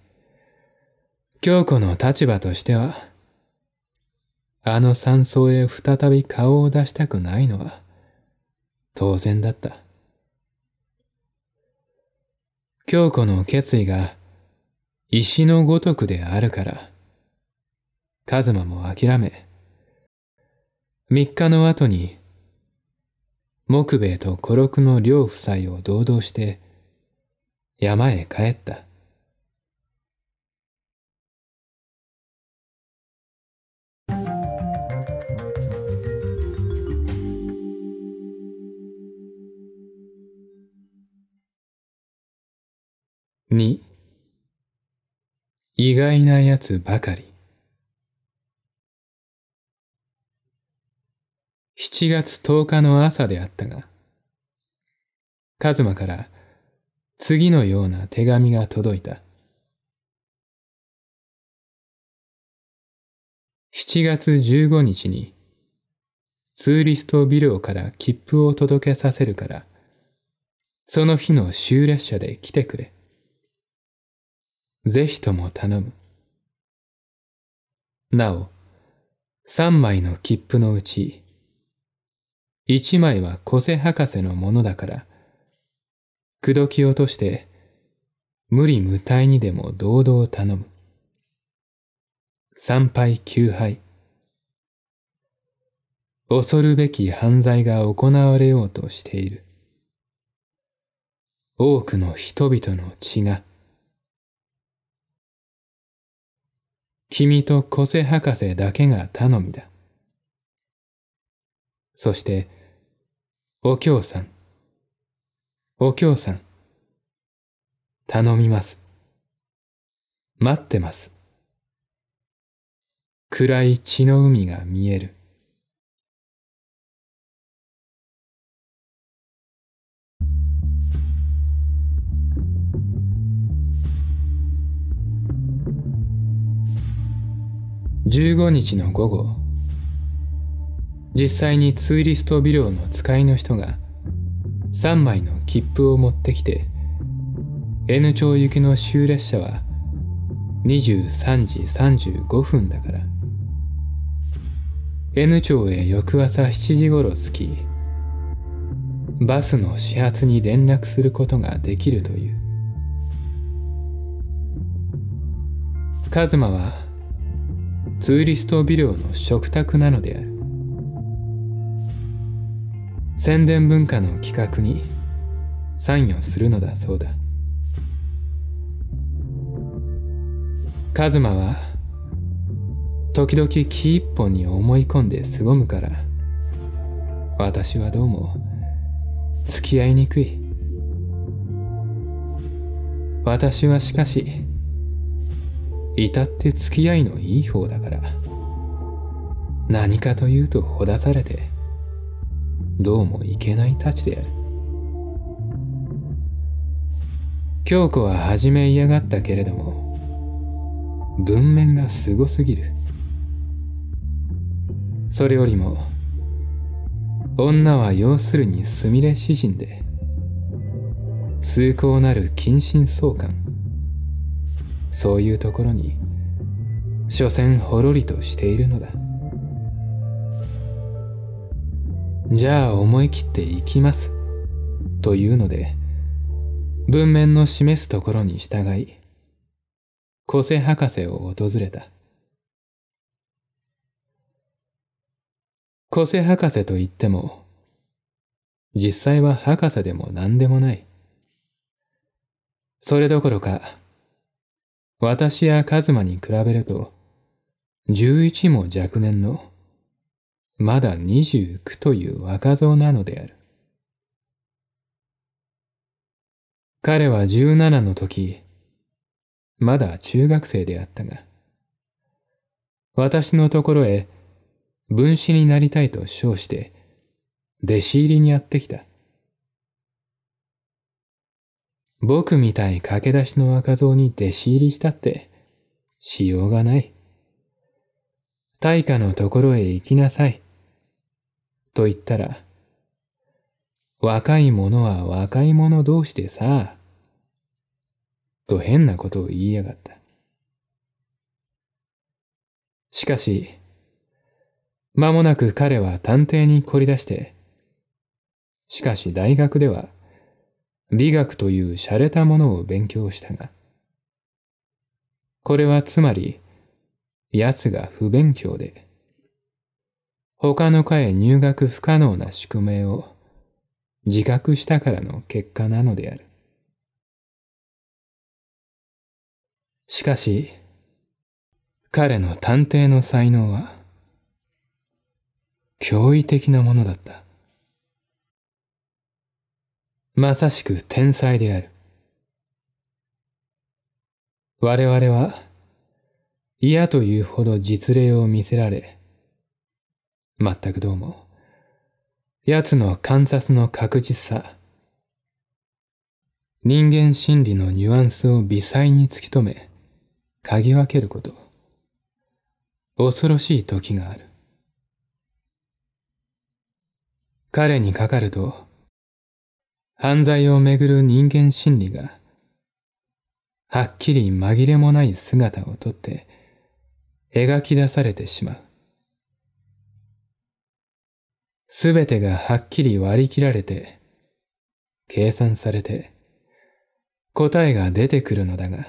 京子の立場としては、あの山荘へ再び顔を出したくないのは、当然だった。京子の決意が、石のごとくであるから、カズマも諦め、3日の後に、木兵衛と小六の両夫妻を堂々して、山へ帰った。2意外なやつばかり7月10日の朝であったが、カズマから次のような手紙が届いた。7月15日にツーリストビルオから切符を届けさせるから、その日の終列車で来てくれ。ぜひとも頼む。なお、三枚の切符のうち、一枚は小瀬博士のものだから、口説き落として、無理無体にでも堂々頼む。参拝休拝。恐るべき犯罪が行われようとしている。多くの人々の血が。君と小瀬博士だけが頼みだ。そして、お京さん、お京さん、頼みます。待ってます。暗い血の海が見える。15日の午後実際にツーリストビデオの使いの人が3枚の切符を持ってきて N 町行きの終列車は23時35分だから N 町へ翌朝7時ごろ着きバスの始発に連絡することができるというカズマはツーリストビデオの食卓なのである宣伝文化の企画に参与するのだそうだカズマは時々木一本に思い込んで凄むから私はどうも付き合いにくい私はしかし至って付き合いのいい方だから何かというとほだされてどうもいけないたちである京子はじめ嫌がったけれども文面がすごすぎるそれよりも女は要するにすみれ詩人で崇高なる謹慎相関そういうところに所詮ほろりとしているのだじゃあ思い切って行きます。というので、文面の示すところに従い、古瀬博士を訪れた。古瀬博士といっても、実際は博士でも何でもない。それどころか、私やカズマに比べると、11も若年のまだ二十九という若造なのである。彼は十七の時、まだ中学生であったが、私のところへ分子になりたいと称して、弟子入りにやってきた。僕みたい駆け出しの若造に弟子入りしたって、しようがない。大家のところへ行きなさい。と言ったら、若い者は若い者同士でさ、と変なことを言いやがった。しかし、間もなく彼は探偵に凝り出して、しかし大学では美学という洒落たものを勉強したが、これはつまり、奴が不勉強で、他の科へ入学不可能な宿命を自覚したからの結果なのである。しかし、彼の探偵の才能は、驚異的なものだった。まさしく天才である。我々は、嫌というほど実例を見せられ、まったくどうも。奴の観察の確実さ。人間心理のニュアンスを微細に突き止め、嗅ぎ分けること。恐ろしい時がある。彼にかかると、犯罪をめぐる人間心理が、はっきり紛れもない姿をとって、描き出されてしまう。すべてがはっきり割り切られて、計算されて、答えが出てくるのだが、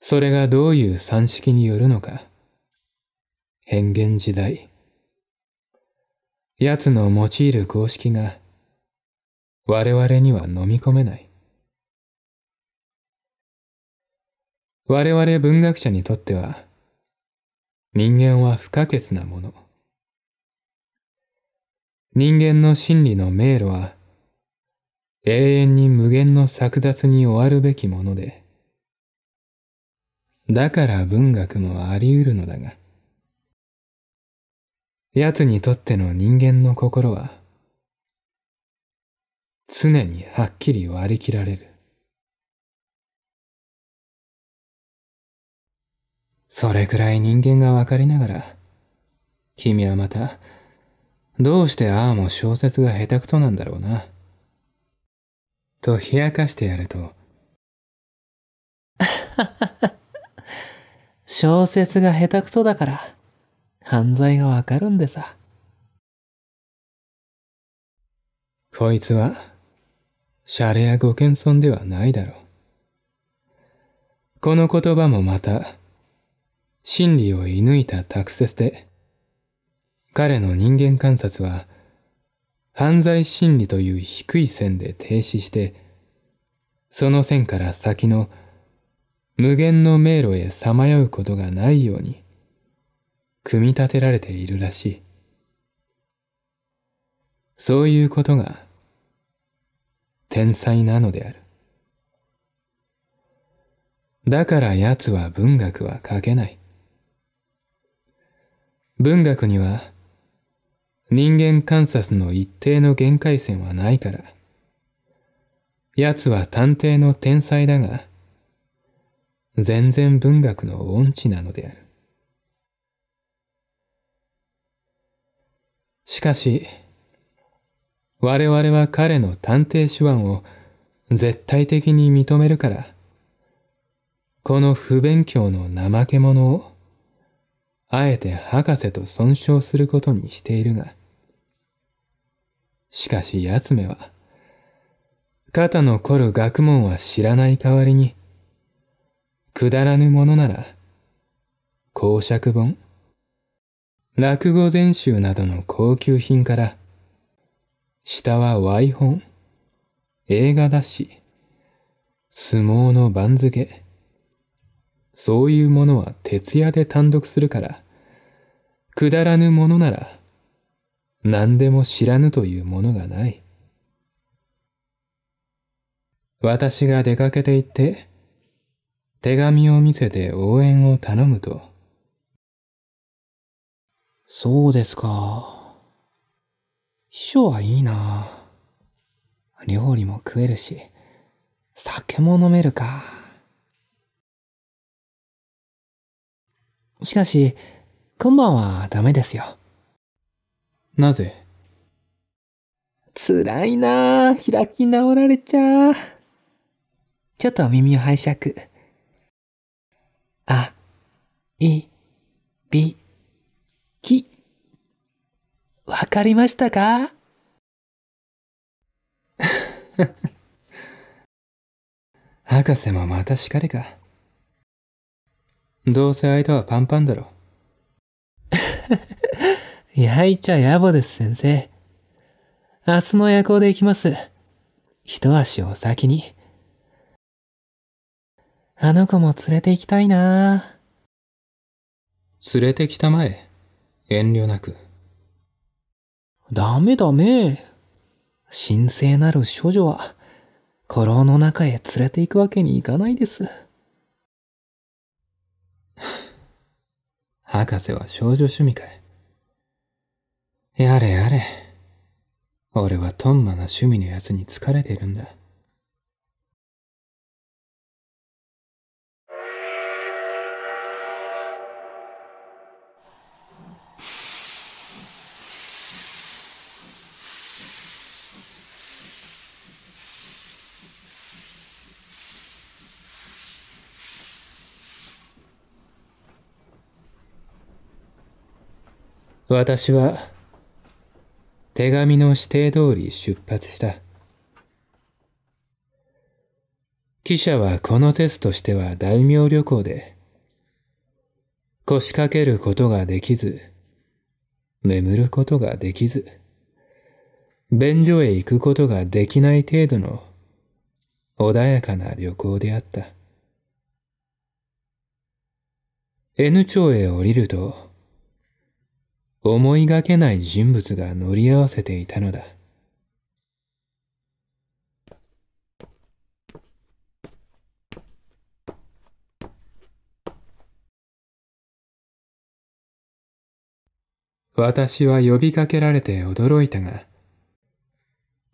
それがどういう算式によるのか、変幻時代、奴の用いる公式が、我々には飲み込めない。我々文学者にとっては、人間は不可欠なもの。人間の真理の迷路は、永遠に無限の錯雑に終わるべきもので、だから文学もあり得るのだが、奴にとっての人間の心は、常にはっきり割り切られる。それくらい人間がわかりながら、君はまたどうしてああも小説が下手くそなんだろうな。と冷やかしてやると。小説が下手くそだから、犯罪がわかるんでさ。こいつは、シャレやご謙遜ではないだろう。この言葉もまた、真理を射抜いた託説で、彼の人間観察は犯罪心理という低い線で停止してその線から先の無限の迷路へさまようことがないように組み立てられているらしいそういうことが天才なのであるだから奴は文学は書けない文学には人間観察の一定の限界線はないから。奴は探偵の天才だが、全然文学の音痴なのである。しかし、我々は彼の探偵手腕を絶対的に認めるから、この不勉強の怠け者を、あえて博士と損傷することにしているが、しかし安めは、肩の凝る学問は知らない代わりに、くだらぬものなら、公爵本、落語全集などの高級品から、下は Y 本、映画だし、相撲の番付、そういうものは徹夜で単独するから、くだらぬものなら、何でも知らぬというものがない。私が出かけて行って、手紙を見せて応援を頼むと。そうですか。秘書はいいな。料理も食えるし、酒も飲めるか。しかし、今晩はダメですよ。なぜ辛いな開き直られちゃう。ちょっと耳を拝借。あ、い、び、き。わかりましたか 博士もまた叱れか。どうせ相手はパンパンだろ。やいちゃやぼです先生。明日の夜行で行きます。一足お先に。あの子も連れて行きたいな連れてきたまえ。遠慮なく。ダメダメ。神聖なる処女は、古老の中へ連れて行くわけにいかないです。博士は少女趣味かい。やれやれ。俺はとんまな趣味のやつに疲れてるんだ。私は手紙の指定通り出発した。記者はこの説としては大名旅行で、腰掛けることができず、眠ることができず、便所へ行くことができない程度の穏やかな旅行であった。N 町へ降りると、思いがけない人物が乗り合わせていたのだ。私は呼びかけられて驚いたが、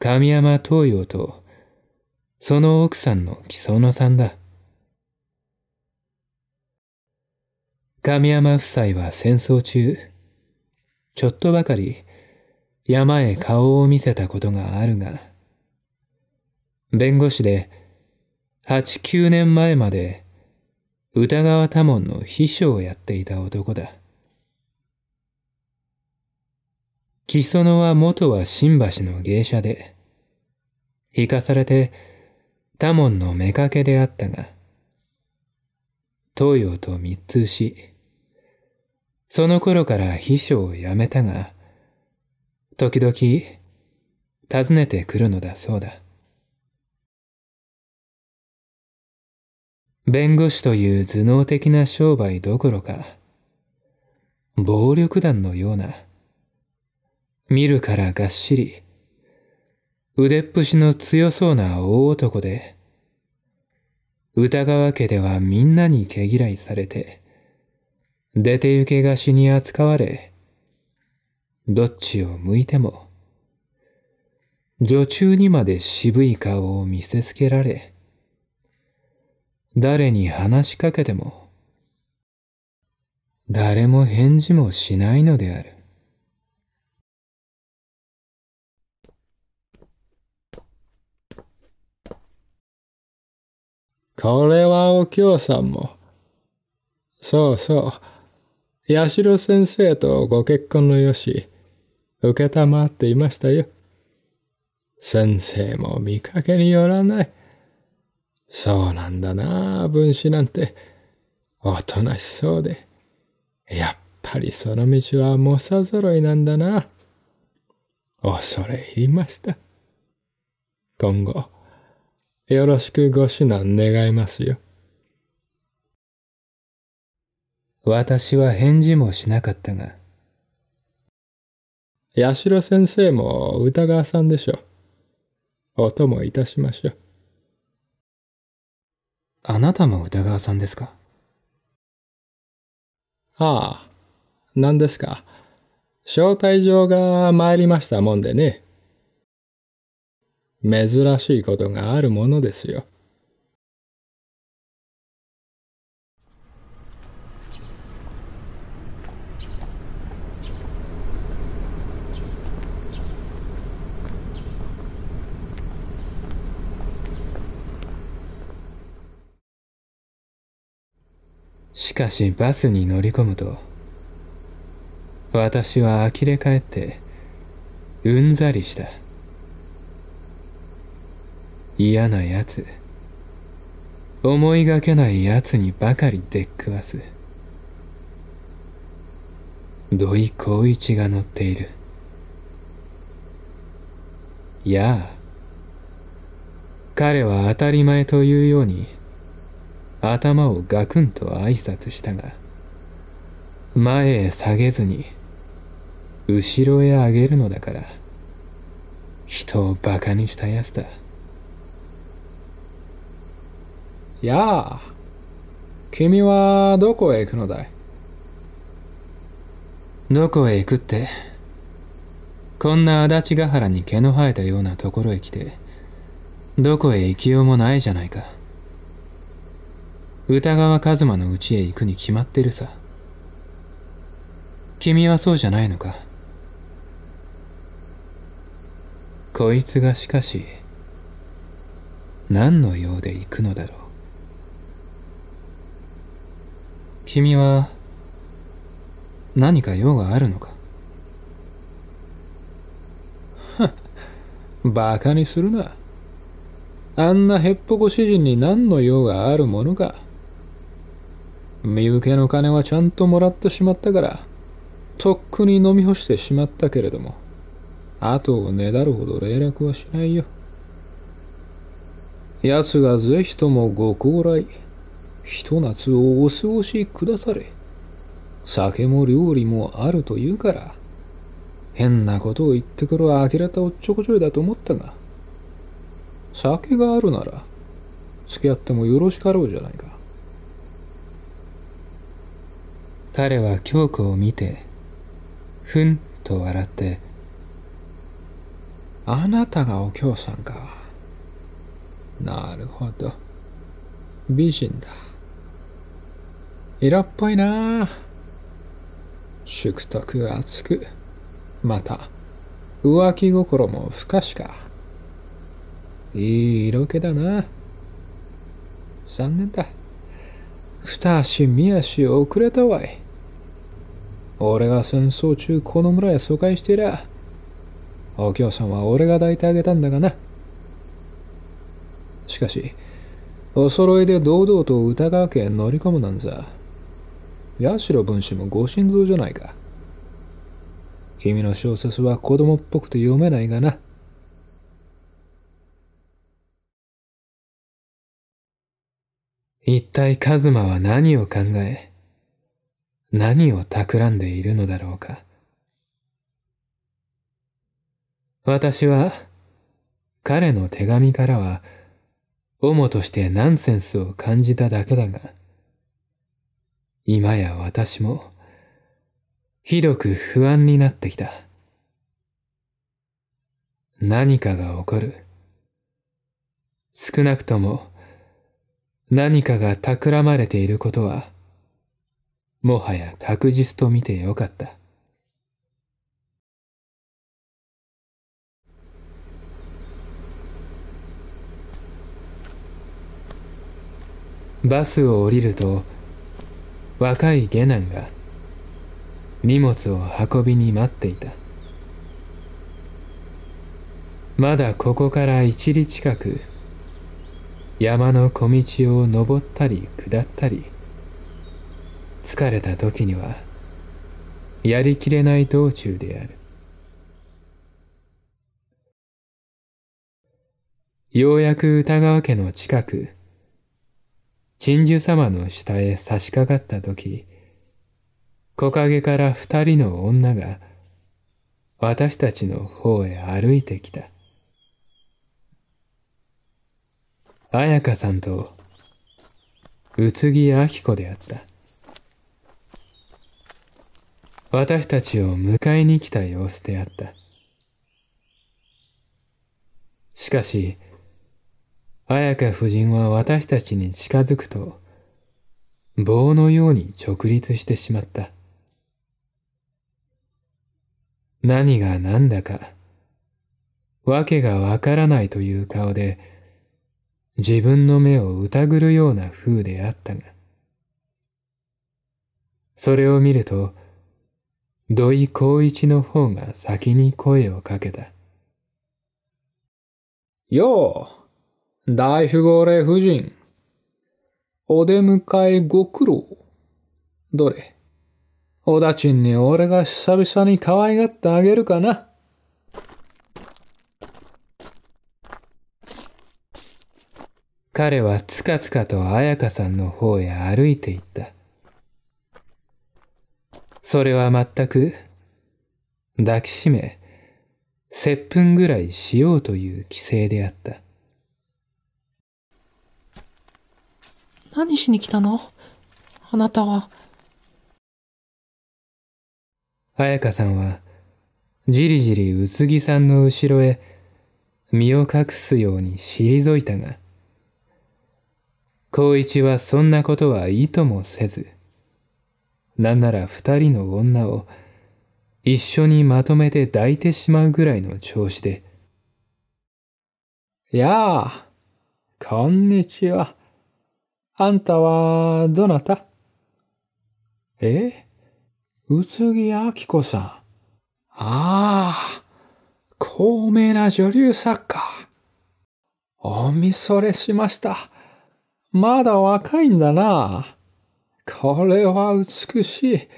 神山東洋と、その奥さんの木曽野さんだ。神山夫妻は戦争中、ちょっとばかり山へ顔を見せたことがあるが、弁護士で八九年前まで歌川多門の秘書をやっていた男だ。木曽野は元は新橋の芸者で、引かされて多門の妾であったが、東洋と密通し、その頃から秘書を辞めたが、時々、訪ねてくるのだそうだ。弁護士という頭脳的な商売どころか、暴力団のような、見るからがっしり、腕っぷしの強そうな大男で、歌川家ではみんなに毛嫌いされて、出て行けがしに扱われ、どっちを向いても、女中にまで渋い顔を見せつけられ、誰に話しかけても、誰も返事もしないのである。これはお京さんも。そうそう。八代先生とご結婚のよし、受けたまっていましたよ。先生も見かけによらない。そうなんだなぁ。分子なんて。おとなしそうで。やっぱりその道は猛者揃いなんだな。恐れ入りました。今後、よろしくご指南願いますよ。私は返事もしなかったが。八代先生も歌川さんでしょお供いたしましょう。あなたも歌川さんですかああ、何ですか。招待状が参りましたもんでね。珍しいことがあるものですよ。しかしバスに乗り込むと、私は呆れ返って、うんざりした。嫌なやつ。思いがけないやつにばかり出っくわす。土井光一が乗っている。やあ。彼は当たり前というように、頭をガクンと挨拶したが、前へ下げずに、後ろへ上げるのだから、人を馬鹿にしたやつだ。やあ、君はどこへ行くのだいどこへ行くって、こんな足立ヶ原に毛の生えたようなところへ来て、どこへ行きようもないじゃないか。歌川一馬の家へ行くに決まってるさ。君はそうじゃないのか。こいつがしかし、何の用で行くのだろう。君は、何か用があるのか。バカにするな。あんなへっぽこ主人に何の用があるものか。身請けの金はちゃんともらってしまったから、とっくに飲み干してしまったけれども、後をねだるほど連絡はしないよ。奴がぜひともご高来、ひと夏をお過ごしくだされ。酒も料理もあると言うから、変なことを言ってくるきれたおっちょこちょいだと思ったが、酒があるなら、付き合ってもよろしかろうじゃないか。彼は京子を見て、ふんと笑って、あなたがお京さんか。なるほど。美人だ。色っぽいな宿徳厚く、また、浮気心も不可しか。いい色気だな。残念だ。二足三足遅れたわい。俺が戦争中この村へ疎開していりゃ、お京さんは俺が抱いてあげたんだがな。しかし、お揃いで堂々と歌川家へ乗り込むなんざ、八代文士もご心臓じゃないか。君の小説は子供っぽくて読めないがな。一体カズマは何を考え、何を企んでいるのだろうか。私は、彼の手紙からは、主としてナンセンスを感じただけだが、今や私も、ひどく不安になってきた。何かが起こる。少なくとも、何かが企まれていることは、もはや確実と見てよかった。バスを降りると若い下男が荷物を運びに待っていたまだここから一里近く山の小道を登ったり下ったり疲れた時にはやりきれない道中であるようやく歌川家の近く珍珠様の下へ差し掛かった時木陰から二人の女が私たちの方へ歩いてきた彩香さんと宇津木明子であった私たちを迎えに来た様子であった。しかし、綾香夫人は私たちに近づくと、棒のように直立してしまった。何が何だか、わけがわからないという顔で、自分の目を疑るような風であったが、それを見ると、土井光一の方が先に声をかけた。よう、大富豪礼夫人。お出迎えご苦労。どれ、おだちんに俺が久々に可愛がってあげるかな。彼はつかつかと綾香さんの方へ歩いていった。それは全く、抱きしめ、接吻ぐらいしようという規制であった。何しに来たのあなたは。彩香さんは、じりじり薄着さんの後ろへ、身を隠すように退いたが、孝一はそんなことはいともせず、なんなら二人の女を一緒にまとめて抱いてしまうぐらいの調子で。やあ、こんにちは。あんたは、どなたえ宇津木明子さん。ああ、高名な女流作家。お見それしました。まだ若いんだな。これは美し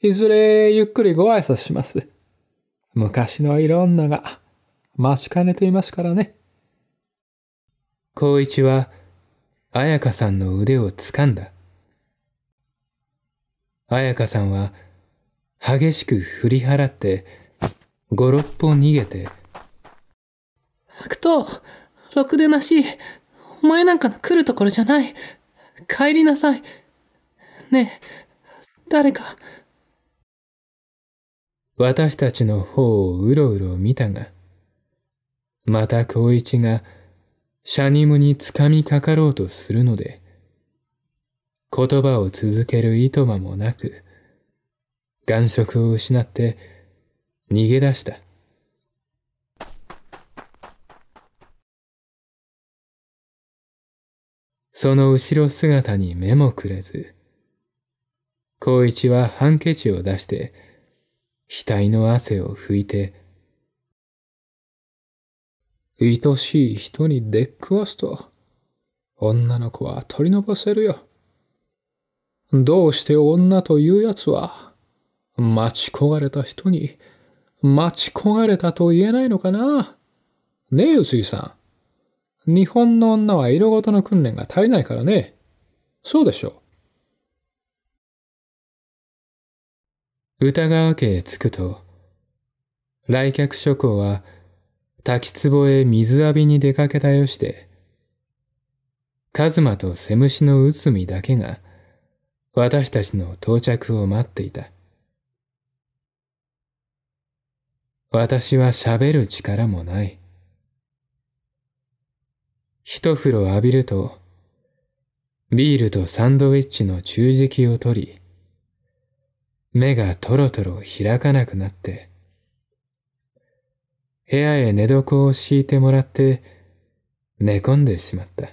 い。いずれゆっくりご挨拶します。昔のいろんなが待ちかねていますからね。光一は彩香さんの腕を掴んだ。彩香さんは激しく振り払って五六歩逃げて。悪党ろくでなしお前なんかの来るところじゃない帰りなさいねえ、誰か。私たちの方をうろうろ見たが、また孝一がシャニムにつかみかかろうとするので、言葉を続けるいとまもなく、眼色を失って逃げ出した。その後ろ姿に目もくれず、孝一はハンケチを出して、額の汗を拭いて、愛しい人に出っ食わすと、女の子は取り残せるよ。どうして女というやつは、待ち焦がれた人に、待ち焦がれたと言えないのかなねえ、薄井さん。日本の女は色ごとの訓練が足りないからね。そうでしょう。歌川家へ着くと、来客諸侯は滝壺へ水浴びに出かけたよして、カズマとセムシの内海だけが私たちの到着を待っていた。私は喋る力もない。一風呂浴びると、ビールとサンドイッチの中敷きを取り、目がとろとろ開かなくなって、部屋へ寝床を敷いてもらって、寝込んでしまった。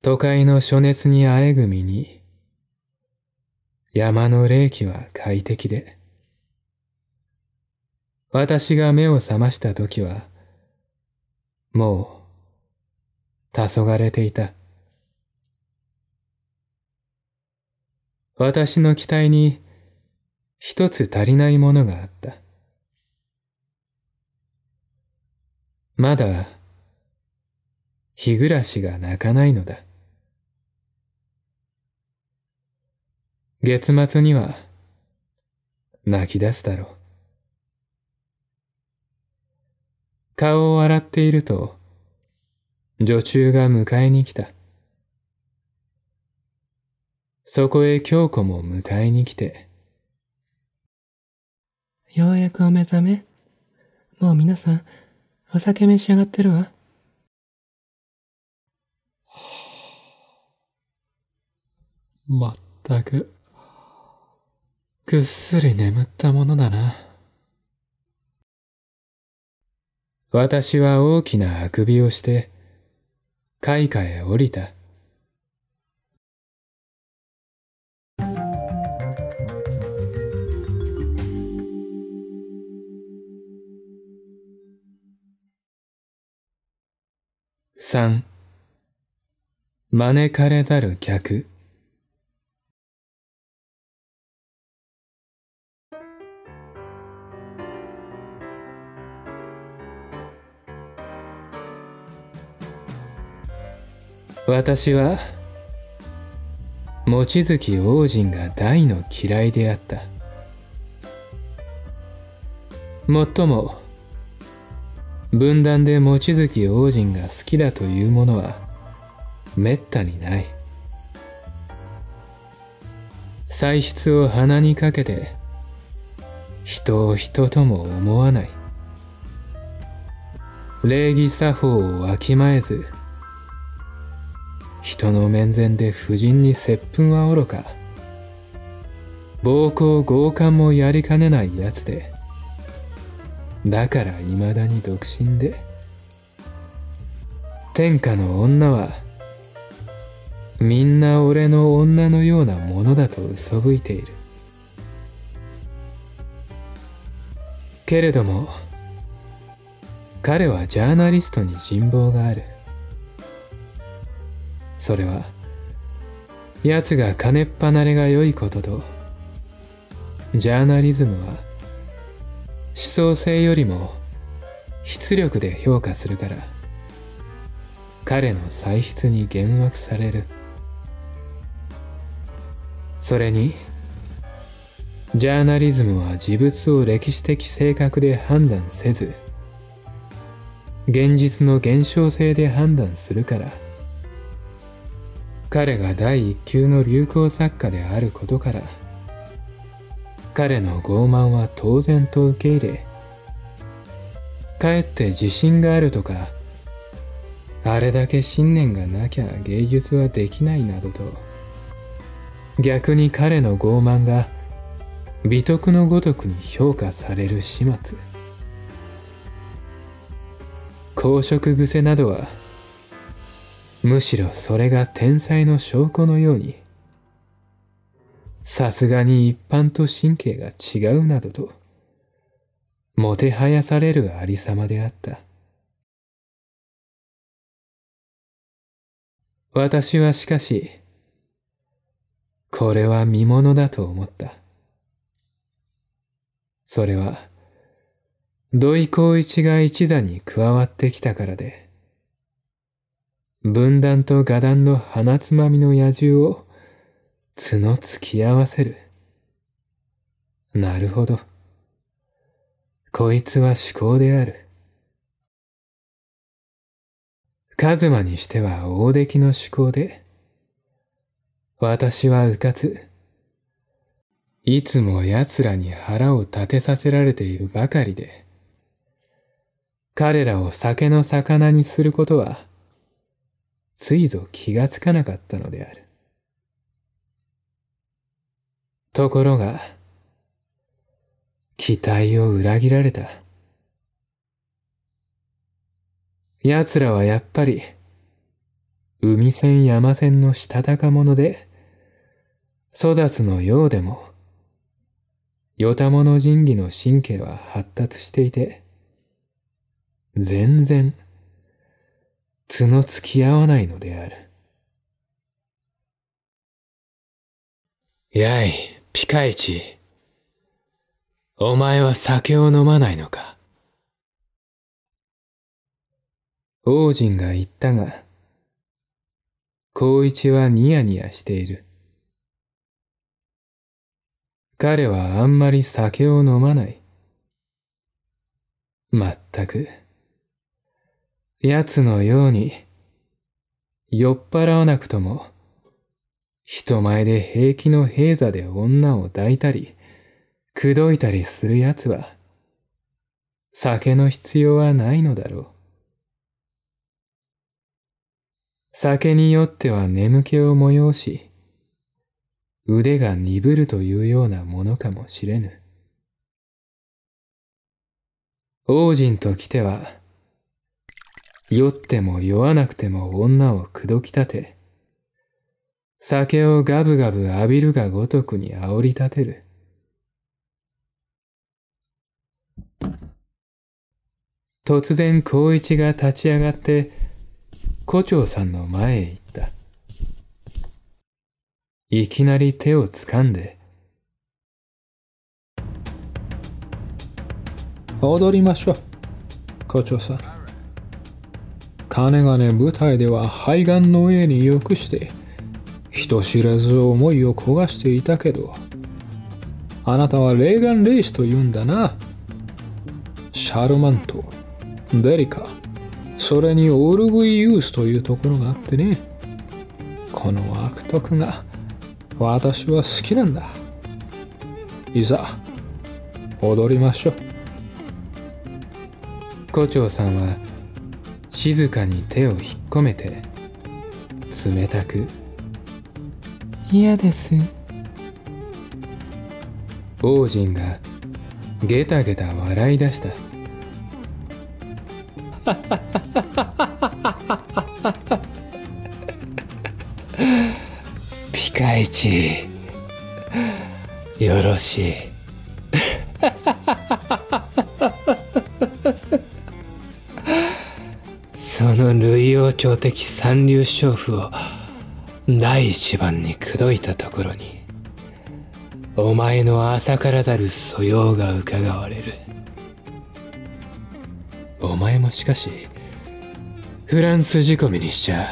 都会の暑熱にあえぐみに、山の冷気は快適で、私が目を覚ました時は、もう、黄昏れていた。私の期待に一つ足りないものがあった。まだ日暮らしが泣かないのだ。月末には泣き出すだろう。顔を洗っていると女中が迎えに来た。そこへ京子も迎えに来て。ようやくお目覚めもう皆さん、お酒召し上がってるわ。まったく、ぐっすり眠ったものだな。私は大きなあくびをして、階下へ降りた。3招かれざる客私は望月王人が大の嫌いであったもっとも分断で望月王人が好きだというものはめったにない歳出を鼻にかけて人を人とも思わない礼儀作法をわきまえず人の面前で夫人に接吻はおろか暴行強姦もやりかねないやつでだから未だに独身で天下の女はみんな俺の女のようなものだと嘘吹いているけれども彼はジャーナリストに人望があるそれは奴が金っ離れが良いこととジャーナリズムは思想性よりも出力で評価するから彼の才筆に幻惑されるそれにジャーナリズムは事物を歴史的性格で判断せず現実の現象性で判断するから彼が第一級の流行作家であることから彼の傲慢は当然と受け入れかえって自信があるとかあれだけ信念がなきゃ芸術はできないなどと逆に彼の傲慢が美徳のごとくに評価される始末公職癖などはむしろそれが天才の証拠のようにさすがに一般と神経が違うなどと、もてはやされるありさまであった。私はしかし、これは見物だと思った。それは、土井光一が一座に加わってきたからで、分断と画壇の鼻つまみの野獣を角突き合わせる。なるほど。こいつは思考である。カズマにしては大出来の思考で、私はうかつ。いつも奴らに腹を立てさせられているばかりで、彼らを酒の魚にすることは、ついぞ気がつかなかったのである。ところが、期待を裏切られた。奴らはやっぱり、海線山線のしたたか者で、粗雑のようでも、よたもの神器の神経は発達していて、全然、角付き合わないのである。やい。ピカイチ、お前は酒を飲まないのか王人が言ったが、光一はニヤニヤしている。彼はあんまり酒を飲まない。まったく、奴のように、酔っ払わなくとも、人前で平気の平座で女を抱いたり、口説いたりする奴は、酒の必要はないのだろう。酒によっては眠気を催し、腕が鈍るというようなものかもしれぬ。王人と来ては、酔っても酔わなくても女を口説き立て、酒をガブガブ浴びるがごとくに煽り立てる。突然光一が立ち上がって、胡蝶さんの前へ行った。いきなり手を掴んで、踊りましょう、胡蝶さん。かねがね舞台では肺がんの上によくして、人知れず思いを焦がしていたけどあなたはレーガン・レイシと言うんだなシャルマントデリカそれにオルグイ・ユースというところがあってねこの悪徳が私は好きなんだいざ踊りましょう胡蝶さんは静かに手を引っ込めて冷たく嫌です王人がゲタゲタ笑い出したピカイチよろしいその類王朝的三流娼婦を第一番に口説いたところにお前の朝からざる素養が伺われるお前もしかしフランス仕込みにしちゃ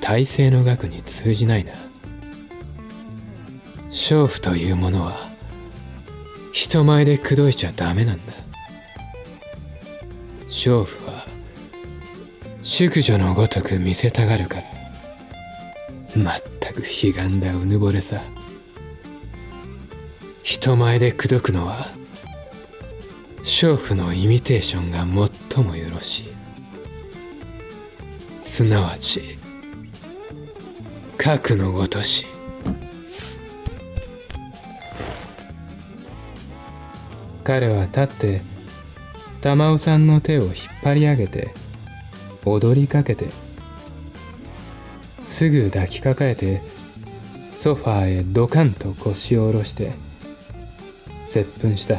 体制の額に通じないな娼婦というものは人前で口説いちゃダメなんだ娼婦は淑女のごとく見せたがるからまったく悲願だうぬぼれさ人前で口説くのは娼婦のイミテーションが最もよろしいすなわち核のごとし彼は立って玉緒さんの手を引っ張り上げて踊りかけてすぐ抱きかかえてソファーへドカンと腰を下ろして接吻した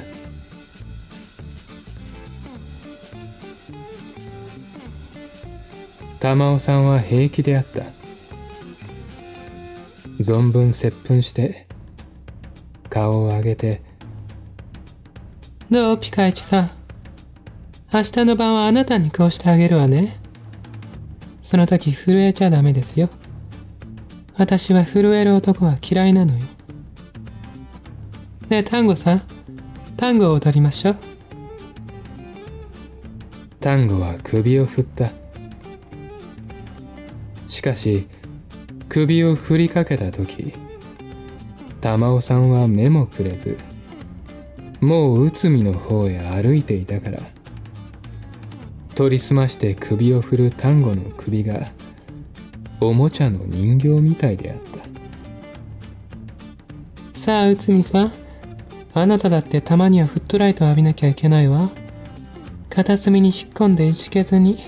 玉緒さんは平気であった存分接吻して顔を上げて「どうピカイチさん明日の晩はあなたにこうしてあげるわね」その時震えちゃダメですよ。私は震える男は嫌いなのよ。ねえ、単語さん。丹後を踊りましょう。丹後は首を振った。しかし、首を振りかけた時、玉尾さんは目もくれず、もう内海の方へ歩いていたから、取りすまして首を振る丹後の首が、おもちゃの人形みたいであったさあ内海さんあなただってたまにはフットライトを浴びなきゃいけないわ片隅に引っ込んでいちけずに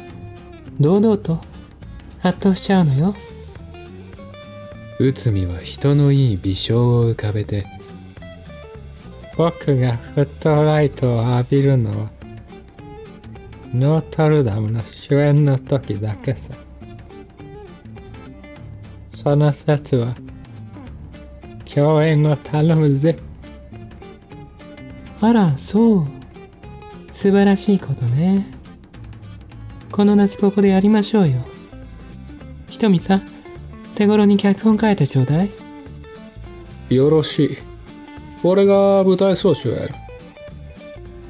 堂々と圧倒しちゃうのよ内海は人のいい微笑を浮かべて僕がフットライトを浴びるのはノートルダムの主演の時だけさ。そのは共演を頼むぜあらそう素晴らしいことねこの夏ここでやりましょうよひとみさん手頃に脚本書いてちょうだいよろしい俺が舞台装置をやる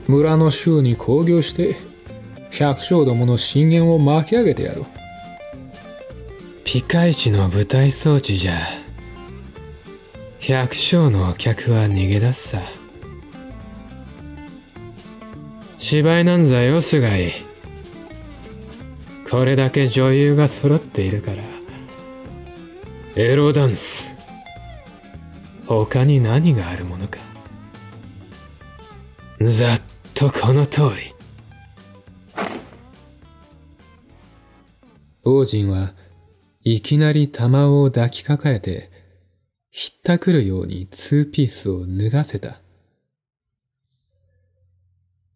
村の衆に興行して百姓どもの信玄を巻き上げてやろうピカイチの舞台装置じゃ百姓のお客は逃げ出すさ芝居なんざよ菅井これだけ女優が揃っているからエロダンス他に何があるものかざっとこの通り王人はいきなり玉を抱きかかえて、ひったくるようにツーピースを脱がせた。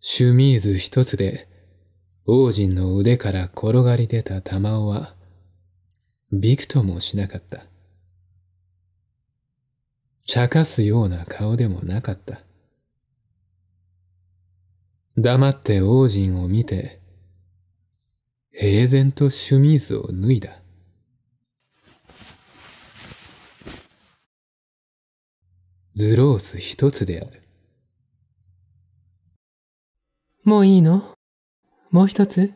シュミーズ一つで、王人の腕から転がり出た玉緒は、びくともしなかった。茶化すような顔でもなかった。黙って王人を見て、平然とシュミーズを脱いだ。ズロース一つである。もういいのもう一つ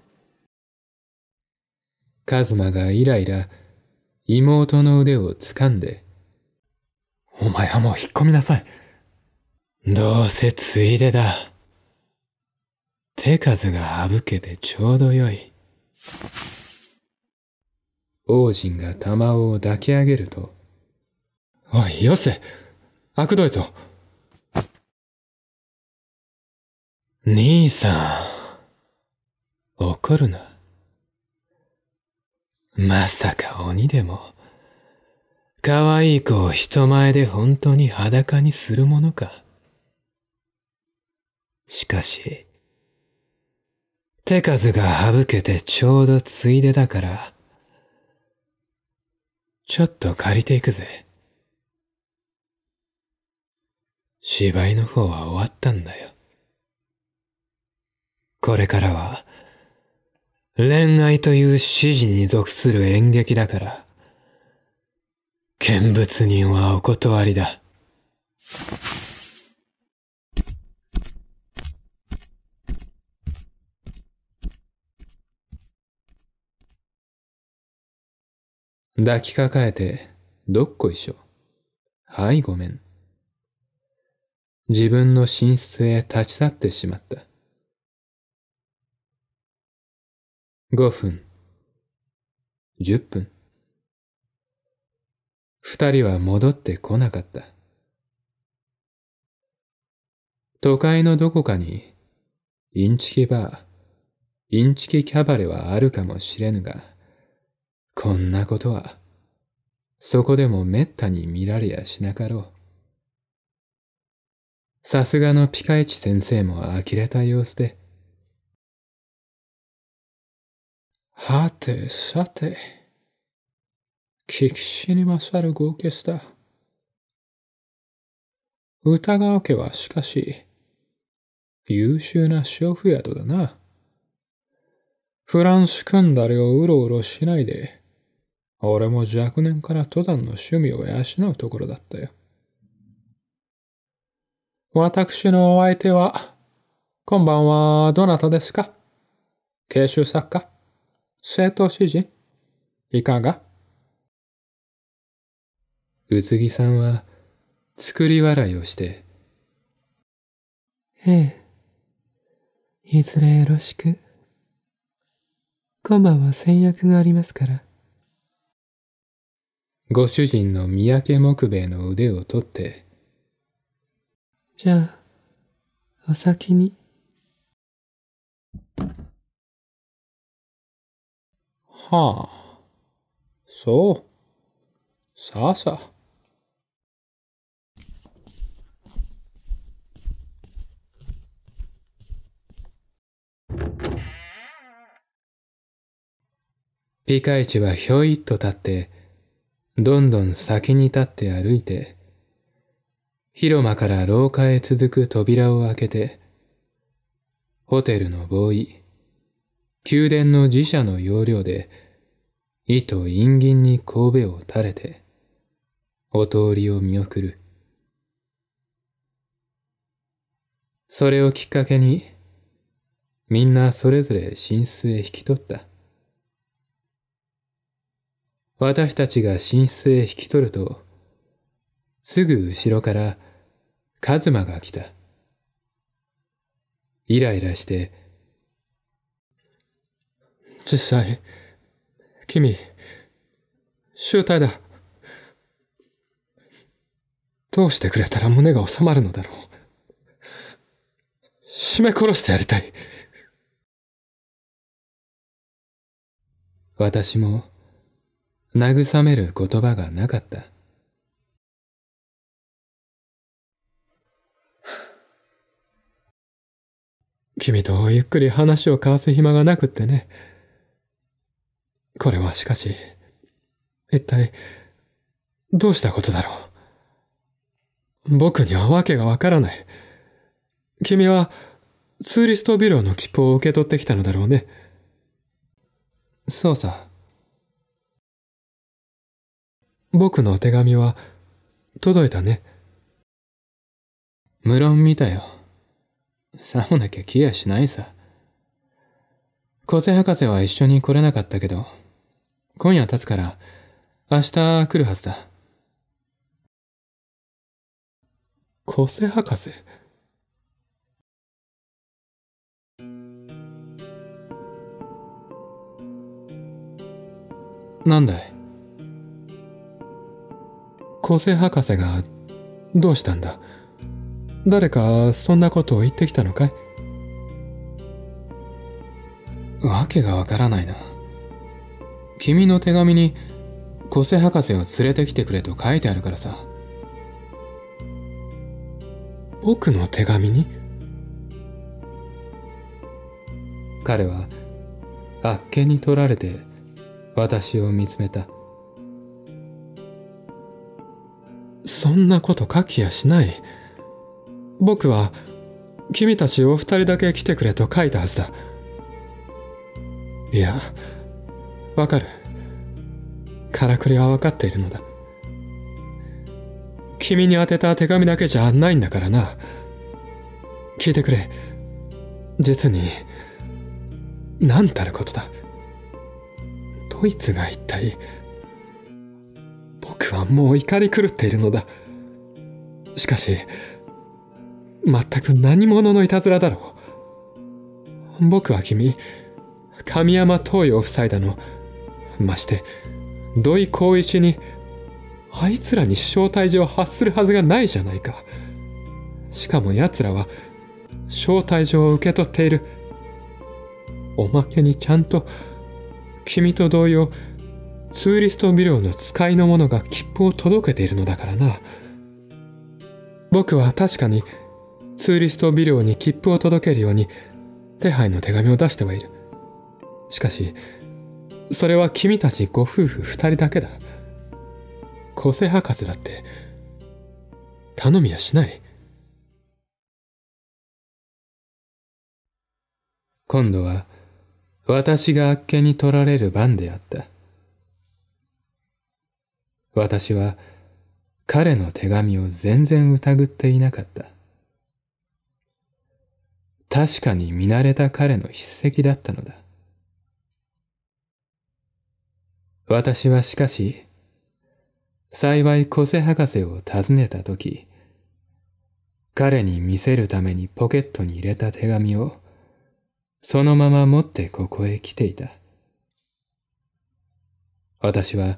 カズマがイライラ、妹の腕を掴んで、お前はもう引っ込みなさい。どうせついでだ。手数が省けてちょうどよい。王子が玉を抱き上げると、おい、よせ悪どいぞ。兄さん、怒るな。まさか鬼でも、可愛い子を人前で本当に裸にするものか。しかし、手数が省けてちょうどついでだから、ちょっと借りていくぜ。芝居の方は終わったんだよ。これからは、恋愛という指示に属する演劇だから、見物人はお断りだ。抱きかかえて、どっこいしょ。はい、ごめん。自分の寝室へ立ち去ってしまった。五分、十分。二人は戻ってこなかった。都会のどこかに、インチキバー、インチキキャバレはあるかもしれぬが、こんなことは、そこでも滅多に見られやしなかろう。さすがのピカイチ先生も呆れた様子で。はてさて、聞きしに勝る豪傑だ。歌川家はしかし、優秀な娼婦宿だな。フランスクンだりをうろうろしないで、俺も若年から登山の趣味を養うところだったよ。私のお相手は、こんばんは、どなたですか慶州作家政党詩人いかが宇津木さんは、作り笑いをして、ええ、いずれよろしく。今晩は戦約がありますから。ご主人の三宅木兵衛の腕を取って、じゃあ、お先に。はあ、そう、さあさあ。ピカイチはひょいっと立って、どんどん先に立って歩いて、広間から廊下へ続く扉を開けて、ホテルのボーイ、宮殿の寺社の要領で、糸陰銀に神戸を垂れて、お通りを見送る。それをきっかけに、みんなそれぞれ寝室へ引き取った。私たちが寝室へ引き取ると、すぐ後ろからカズマが来た。イライラして、実際、君、集体だ。どうしてくれたら胸が収まるのだろう。締め殺してやりたい。私も、慰める言葉がなかった。君とゆっくり話を交わす暇がなくってね。これはしかし、一体、どうしたことだろう。僕には訳がわからない。君は、ツーリストビロの切符を受け取ってきたのだろうね。そうさ。僕の手紙は、届いたね。無論見たよ。さもなきゃ気やしないさ。小瀬博士は一緒に来れなかったけど、今夜経つから、明日来るはずだ。小瀬博士なんだい小瀬博士がどうしたんだ誰かそんなことを言ってきたのかいわけがわからないな。君の手紙に、古瀬博士を連れてきてくれと書いてあるからさ。僕の手紙に彼は、あっけに取られて、私を見つめた。そんなこと書きやしない。僕は君たちお二人だけ来てくれと書いたはずだいやわかるからくりは分かっているのだ君に宛てた手紙だけじゃないんだからな聞いてくれ実に何たることだドイツが一体僕はもう怒り狂っているのだしかし全く何者のいたずらだろう。僕は君、神山東洋夫妻だの、まして、土井光一に、あいつらに招待状を発するはずがないじゃないか。しかも奴らは、招待状を受け取っている。おまけにちゃんと、君と同様、ツーリストビルの使いの者が切符を届けているのだからな。僕は確かに、ツーリストビデオに切符を届けるように手配の手紙を出してはいるしかしそれは君たちご夫婦二人だけだ個性博士だって頼みやしない今度は私があっけに取られる番であった私は彼の手紙を全然疑っていなかった確かに見慣れた彼の筆跡だったのだ。私はしかし、幸い小瀬博士を訪ねたとき、彼に見せるためにポケットに入れた手紙を、そのまま持ってここへ来ていた。私は、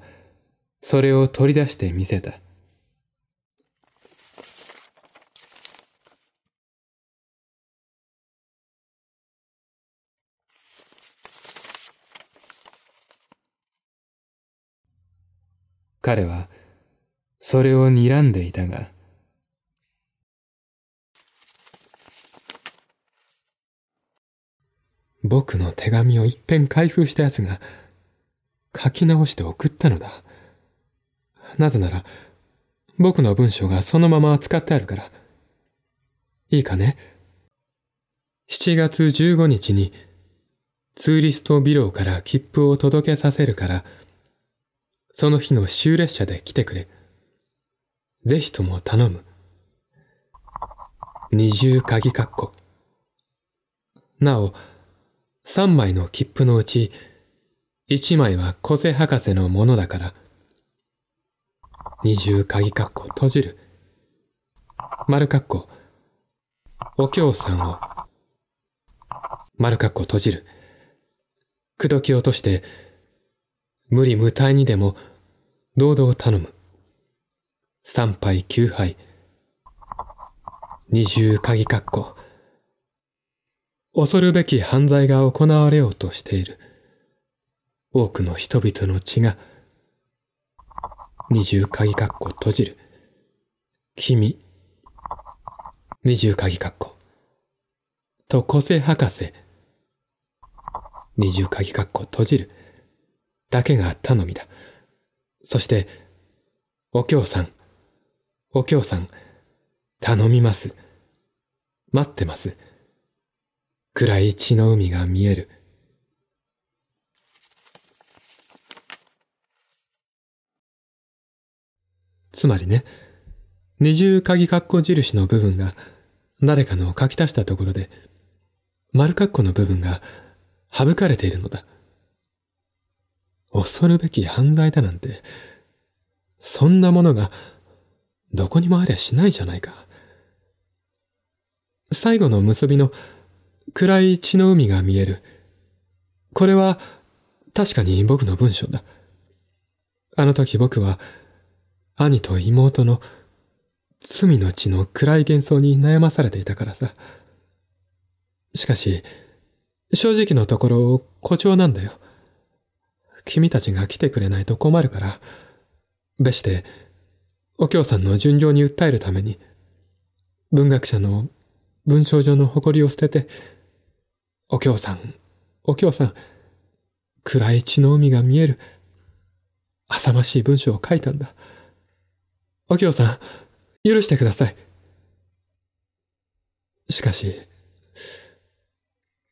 それを取り出してみせた。彼はそれを睨んでいたが僕の手紙をいっぺん開封したやつが書き直して送ったのだなぜなら僕の文章がそのまま扱ってあるからいいかね7月15日にツーリストビローから切符を届けさせるからその日の終列車で来てくれ。ぜひとも頼む。二重鍵括弧。なお、三枚の切符のうち、一枚は小瀬博士のものだから、二重鍵括弧閉じる。丸括弧、お京さんを、丸括弧閉じる。口説き落として、無理無体にでも堂々頼む。三杯九杯。二重鍵括弧。恐るべき犯罪が行われようとしている。多くの人々の血が、二重鍵括弧閉じる。君。二重鍵括弧。と個性博士。二重鍵括弧閉じる。だけが頼みだ。そして、お京さん、お京さん、頼みます。待ってます。暗い血の海が見える。つまりね、二重鍵括弧印の部分が誰かの書き足したところで、丸括弧の部分が省かれているのだ。恐るべき犯罪だなんて、そんなものがどこにもありゃしないじゃないか。最後の結びの暗い血の海が見える。これは確かに僕の文章だ。あの時僕は兄と妹の罪の血の暗い幻想に悩まされていたからさ。しかし、正直のところ誇張なんだよ。君たちが来てくれないと困るから。べして、お京さんの巡業に訴えるために、文学者の文章上の誇りを捨てて、お京さん、お京さん、暗い血の海が見える、浅ましい文章を書いたんだ。お京さん、許してください。しかし、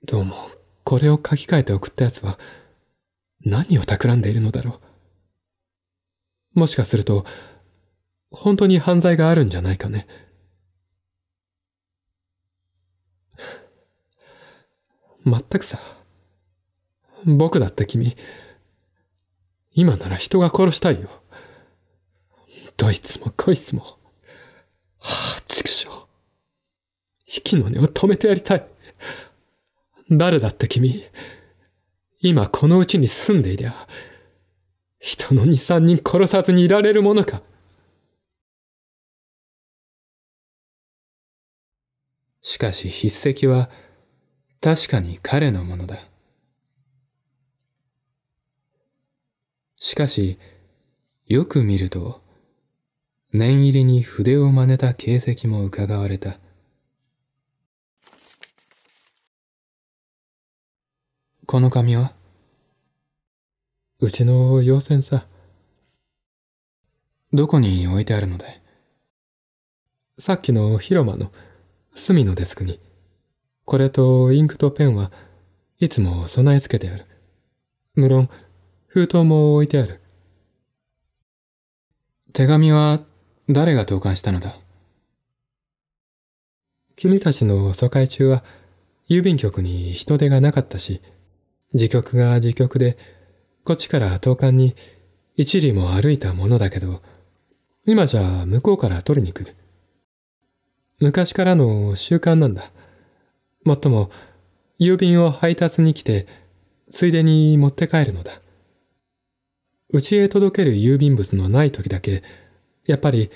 どうも、これを書き換えて送ったやつは、何を企んでいるのだろう。もしかすると、本当に犯罪があるんじゃないかね。まったくさ。僕だって君、今なら人が殺したいよ。どいつもこいつも。はあ、畜生。息の根を止めてやりたい。誰だって君、今このうちに住んでいりゃ、人の二三人殺さずにいられるものか。しかし筆跡は確かに彼のものだ。しかし、よく見ると、念入りに筆を真似た形跡もうかがわれた。この紙はうちの陽線さ。どこに置いてあるのでさっきの広間の隅のデスクに。これとインクとペンはいつも備え付けてある。無論、封筒も置いてある。手紙は誰が投函したのだ君たちの疎開中は郵便局に人手がなかったし、自局が自局で、こっちから東館に一里も歩いたものだけど、今じゃ向こうから取りに来る。昔からの習慣なんだ。もっとも、郵便を配達に来て、ついでに持って帰るのだ。うちへ届ける郵便物のない時だけ、やっぱり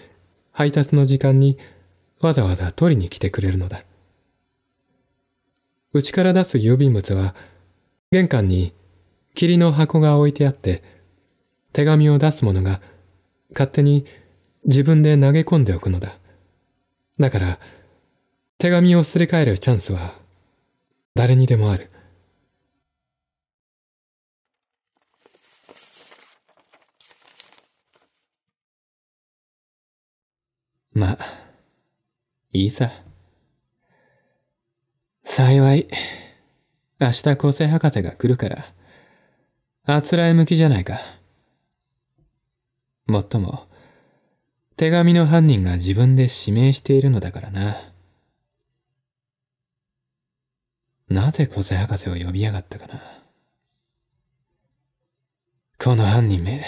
配達の時間にわざわざ取りに来てくれるのだ。うちから出す郵便物は、玄関に霧の箱が置いてあって、手紙を出す者が勝手に自分で投げ込んでおくのだ。だから、手紙をすり替えるチャンスは誰にでもある。まあ、いいさ。幸い。明日個性博士が来るから、あつらえ向きじゃないか。もっとも、手紙の犯人が自分で指名しているのだからな。なぜ個性博士を呼びやがったかな。この犯人め、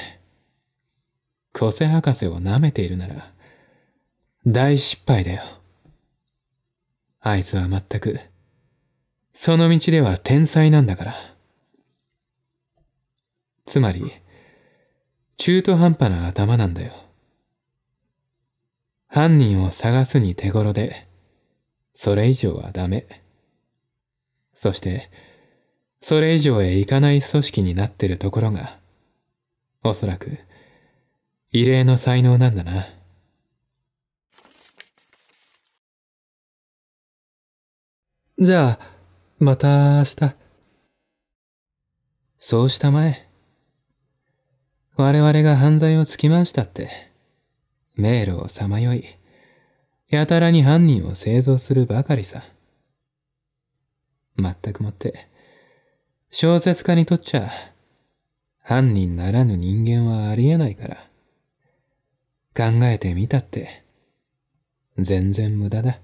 個性博士を舐めているなら、大失敗だよ。あいつは全く、その道では天才なんだから。つまり、中途半端な頭なんだよ。犯人を探すに手頃で、それ以上はダメ。そして、それ以上へ行かない組織になってるところが、おそらく、異例の才能なんだな。じゃあ、また明日。そうしたまえ。我々が犯罪をつきましたって、迷路をさまよい、やたらに犯人を製造するばかりさ。まったくもって、小説家にとっちゃ、犯人ならぬ人間はありえないから。考えてみたって、全然無駄だ。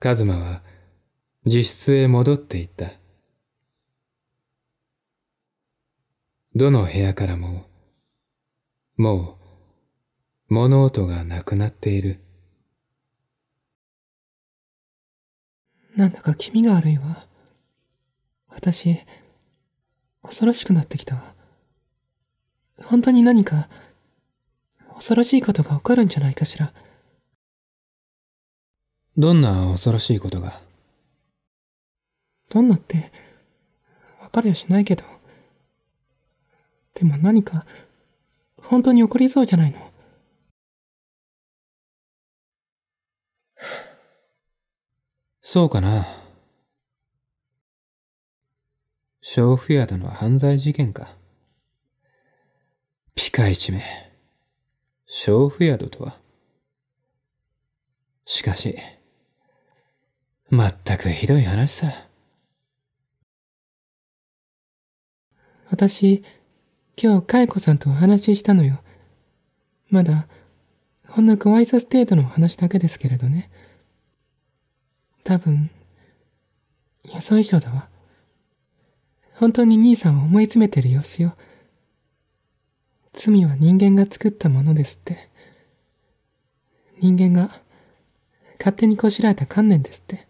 カズマは自室へ戻っていった。どの部屋からも、もう物音がなくなっている。なんだか気味が悪いわ。私、恐ろしくなってきたわ。本当に何か、恐ろしいことが起こるんじゃないかしら。どんな恐ろしいことがどんなって分かりゃしないけどでも何か本当に起こりそうじゃないのそうかな娼婦宿の犯罪事件かピカ一め。娼婦宿とはしかしまったくひどい話さ。私、今日、カエコさんとお話ししたのよ。まだ、ほんのご挨拶程度の話だけですけれどね。多分、予想以上だわ。本当に兄さんを思い詰めてる様子よ。罪は人間が作ったものですって。人間が勝手にこしらえた観念ですって。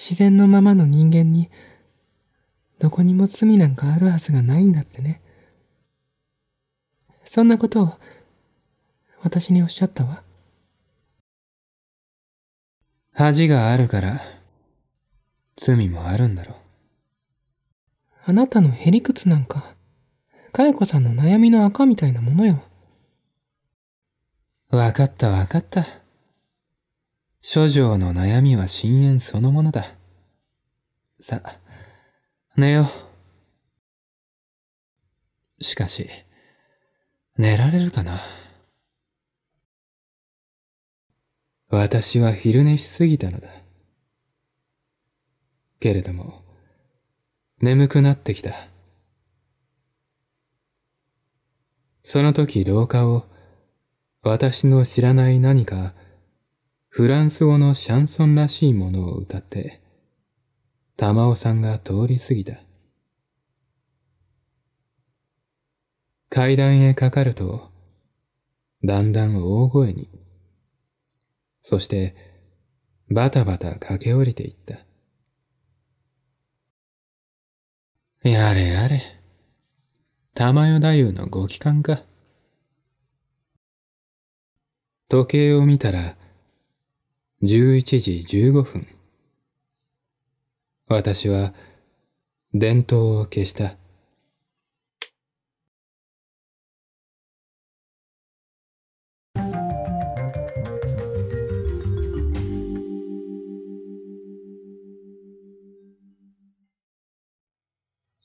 自然のままの人間にどこにも罪なんかあるはずがないんだってねそんなことを私におっしゃったわ恥があるから罪もあるんだろあなたのへりくつなんか佳代子さんの悩みの赤みたいなものよ分かった分かった諸情の悩みは深淵そのものだ。さ、寝よう。しかし、寝られるかな私は昼寝しすぎたのだ。けれども、眠くなってきた。その時廊下を、私の知らない何か、フランス語のシャンソンらしいものを歌って、玉尾さんが通り過ぎた。階段へかかると、だんだん大声に、そしてバタバタ駆け下りていった。やれやれ、玉代太夫のご帰還か。時計を見たら、11時15分。私は電灯を消した。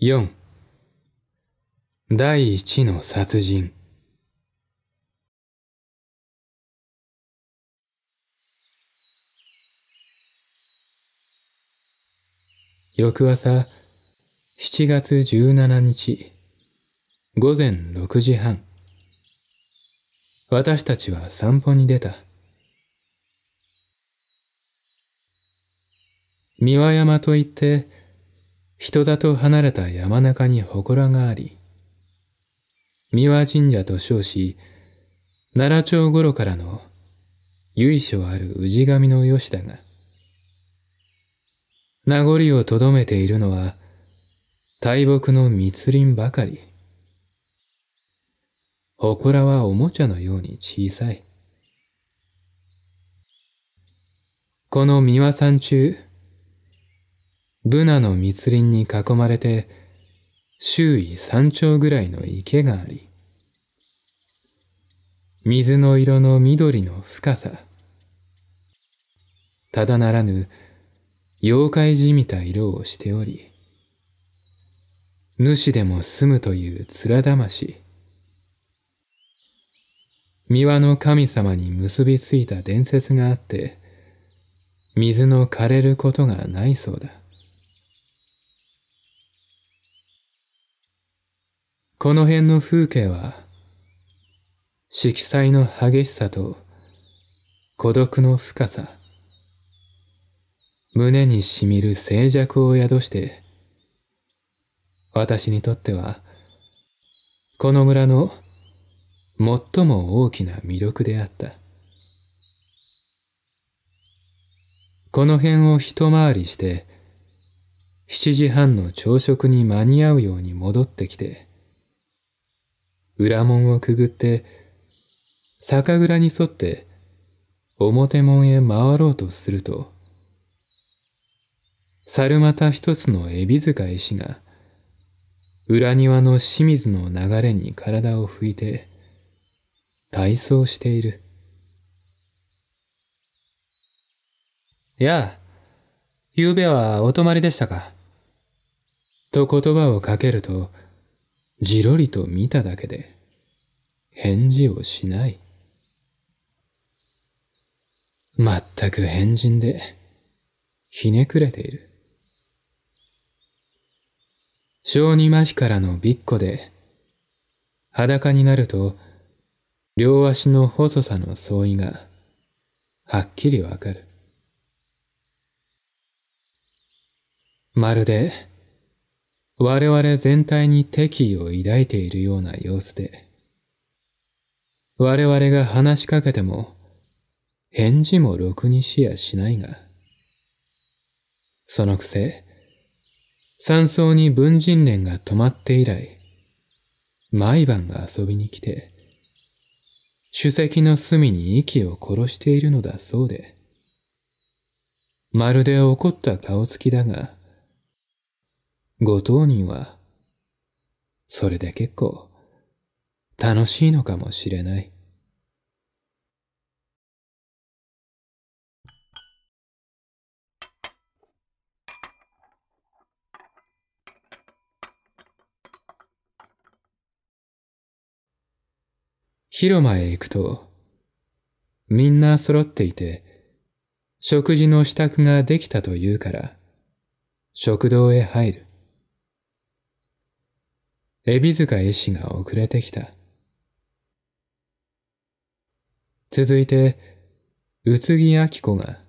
4第1の殺人翌朝、7月17日、午前6時半、私たちは散歩に出た。三輪山といって、人里離れた山中に祠があり、三輪神社と称し、奈良町頃からの由緒ある氏神の吉だが、名残をとどめているのは大木の密林ばかり。祠はおもちゃのように小さい。この三輪山中、ブナの密林に囲まれて周囲山頂ぐらいの池があり、水の色の緑の深さ、ただならぬ妖怪じみた色をしており、主でも住むという面魂。三輪の神様に結びついた伝説があって、水の枯れることがないそうだ。この辺の風景は、色彩の激しさと孤独の深さ、胸にしみる静寂を宿して、私にとっては、この村の最も大きな魅力であった。この辺を一回りして、7時半の朝食に間に合うように戻ってきて、裏門をくぐって、酒蔵に沿って表門へ回ろうとすると、猿股一つのエビ塚絵師が、裏庭の清水の流れに体を拭いて、体操している。やあ、昨べはお泊まりでしたか。と言葉をかけると、じろりと見ただけで、返事をしない。まったく変人で、ひねくれている。小児麻痺からのびっこで、裸になると、両足の細さの相違が、はっきりわかる。まるで、我々全体に敵意を抱いているような様子で、我々が話しかけても、返事もろくにしやしないが、そのくせ、山荘に文人連が泊まって以来、毎晩が遊びに来て、主席の隅に息を殺しているのだそうで、まるで怒った顔つきだが、ご当人は、それで結構、楽しいのかもしれない。広間へ行くと、みんな揃っていて、食事の支度ができたというから、食堂へ入る。海老塚絵師が遅れてきた。続いて、宇津木明子が、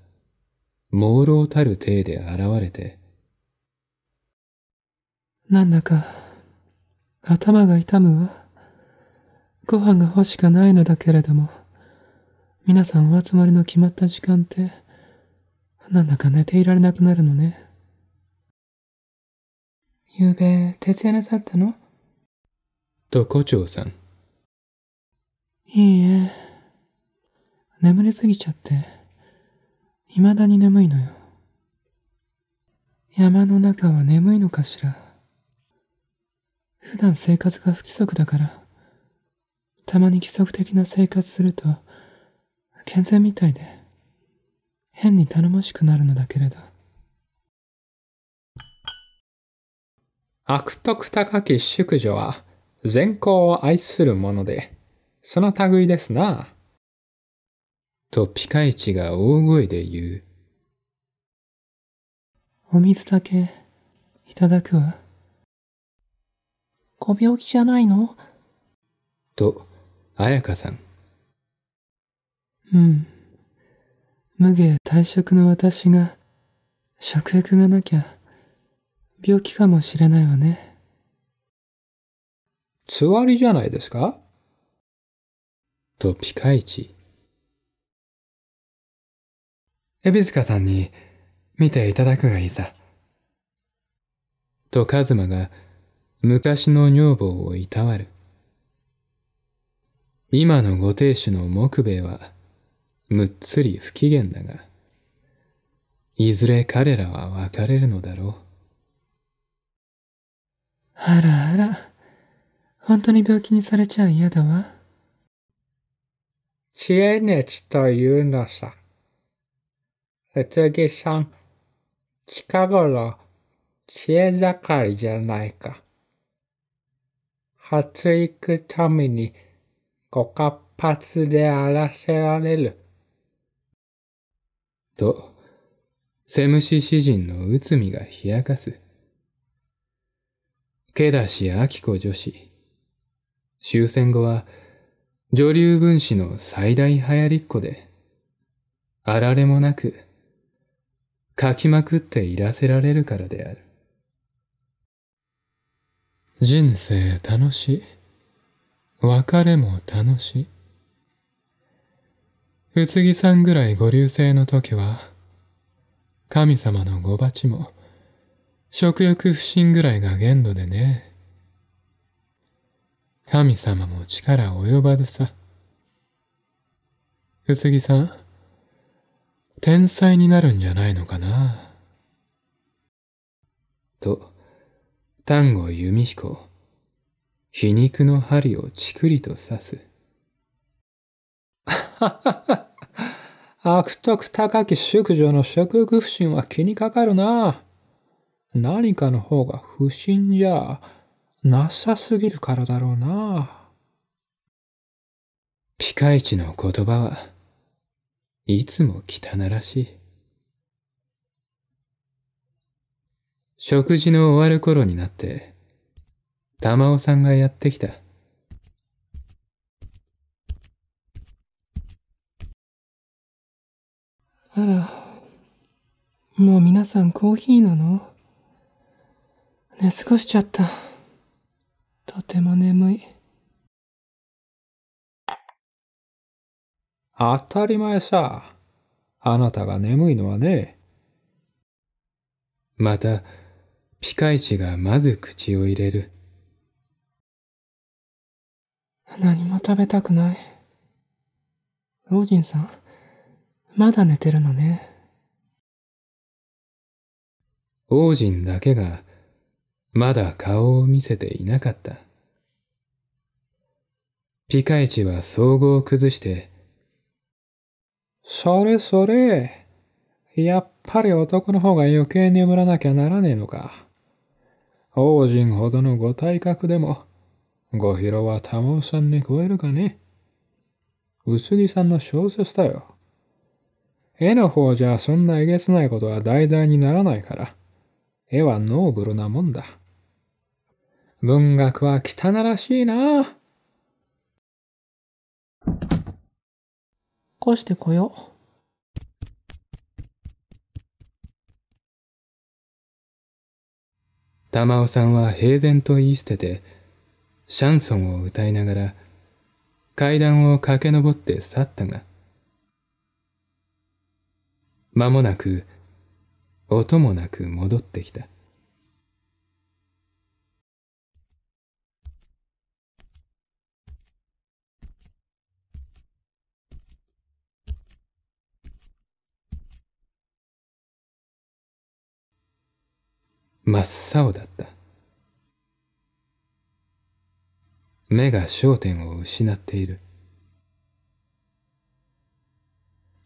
朦朧たる体で現れて、なんだか、頭が痛むわ。ご飯が欲しくないのだけれども、皆さんお集まりの決まった時間って、なんだか寝ていられなくなるのね。昨夜、べ、徹夜なさったのと胡蝶さん。いいえ。眠りすぎちゃって、未だに眠いのよ。山の中は眠いのかしら。普段生活が不規則だから。たまに規則的な生活すると健全みたいで変に頼もしくなるのだけれど悪徳高き宿女は善行を愛するものでその類ですなとピカイチが大声で言うお水だけいただくわご病気じゃないのと彩香さん。うん。無芸退職の私が、食欲がなきゃ、病気かもしれないわね。つわりじゃないですかとピカイチ。海老塚さんに見ていただくがいいさ。とカズマが昔の女房をいたわる。今のご亭主の木兵衛は、むっつり不機嫌だが、いずれ彼らは別れるのだろう。あらあら、本当に病気にされちゃ嫌だわ。知恵熱というのさ。うつぎさん、近頃、知恵盛りじゃないか。発育ためにご活発であらせられる。と、セムシ詩人の内海が冷やかす。けだしキコ女子。終戦後は、女流分子の最大流行りっ子で、あられもなく、書きまくっていらせられるからである。人生楽しい。別れも楽しい。うつぎさんぐらいご流星の時は、神様の五鉢も、食欲不振ぐらいが限度でね。神様も力及ばずさ。うつぎさん、天才になるんじゃないのかな。と、丹後弓彦。皮肉の針をちくりと刺す。悪徳高き宿女の食欲不振は気にかかるな。何かの方が不審じゃなさすぎるからだろうな。ピカイチの言葉はいつも汚らしい。食事の終わる頃になって、玉尾さんがやってきた。あら、もう皆さんコーヒーなの寝過ごしちゃった。とても眠い。当たり前さ。あなたが眠いのはね。また、ピカイチがまず口を入れる。何も食べたくない。老人さん、まだ寝てるのね。王人だけが、まだ顔を見せていなかった。ピカイチは総合を崩して、それそれ、やっぱり男の方が余計眠らなきゃならねえのか。王人ほどのご体格でも、ごひろはタモさんに食えるかね薄木さんの小説だよ。絵の方じゃそんなえげつないことは題材にならないから。絵はノーブルなもんだ。文学は汚らしいな。こしてこよう。玉尾さんは平然と言い捨ててシャンソンを歌いながら階段を駆け上って去ったが、間もなく音もなく戻ってきた。真っ青だった。目が焦点を失っている。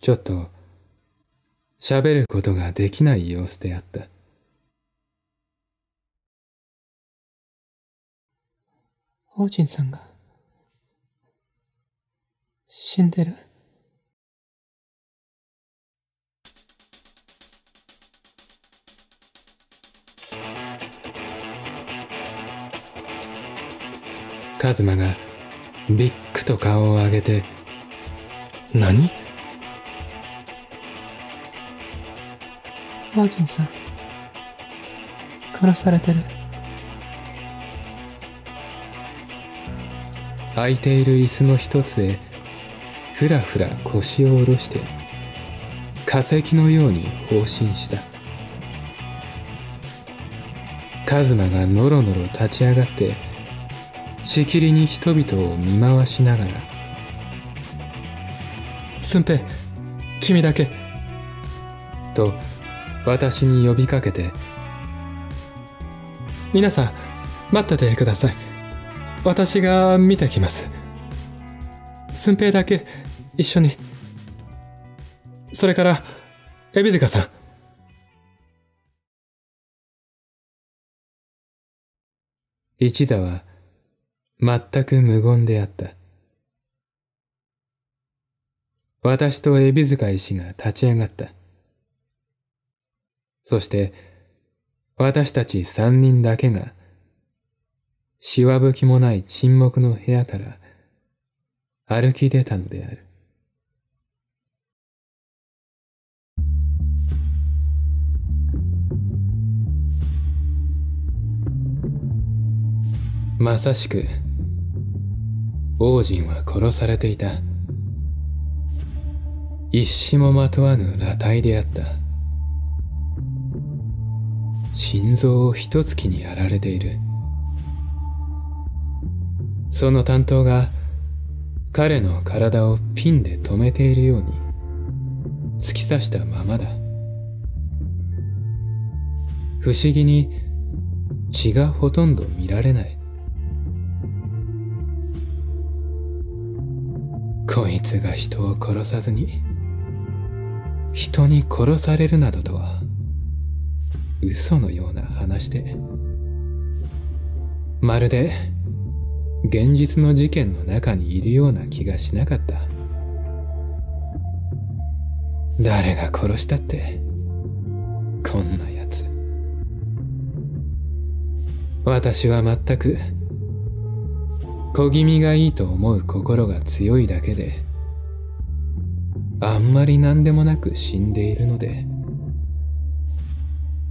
ちょっと、喋ることができない様子であった。王子さんが、死んでる。カズマがビックと顔を上げて「何?」マーキンさん殺されてる空いている椅子の一つへふらふら腰を下ろして化石のように放心したカズマがのろのろ立ち上がってしきりに人々を見回しながら「駿平君だけ」と私に呼びかけて「皆さん待っててください私が見てきます」「駿平だけ一緒に」それから海老塚さん一座は全く無言であった。私と海老塚医師が立ち上がった。そして、私たち三人だけが、しわぶきもない沈黙の部屋から歩き出たのである。まさしく、王人は殺されていた一死もまとわぬ裸体であった心臓を一きにやられているその担当が彼の体をピンで留めているように突き刺したままだ不思議に血がほとんど見られないこいつが人を殺さずに人に殺されるなどとは嘘のような話でまるで現実の事件の中にいるような気がしなかった誰が殺したってこんなやつ私は全く小気味がいいと思う心が強いだけであんまり何でもなく死んでいるので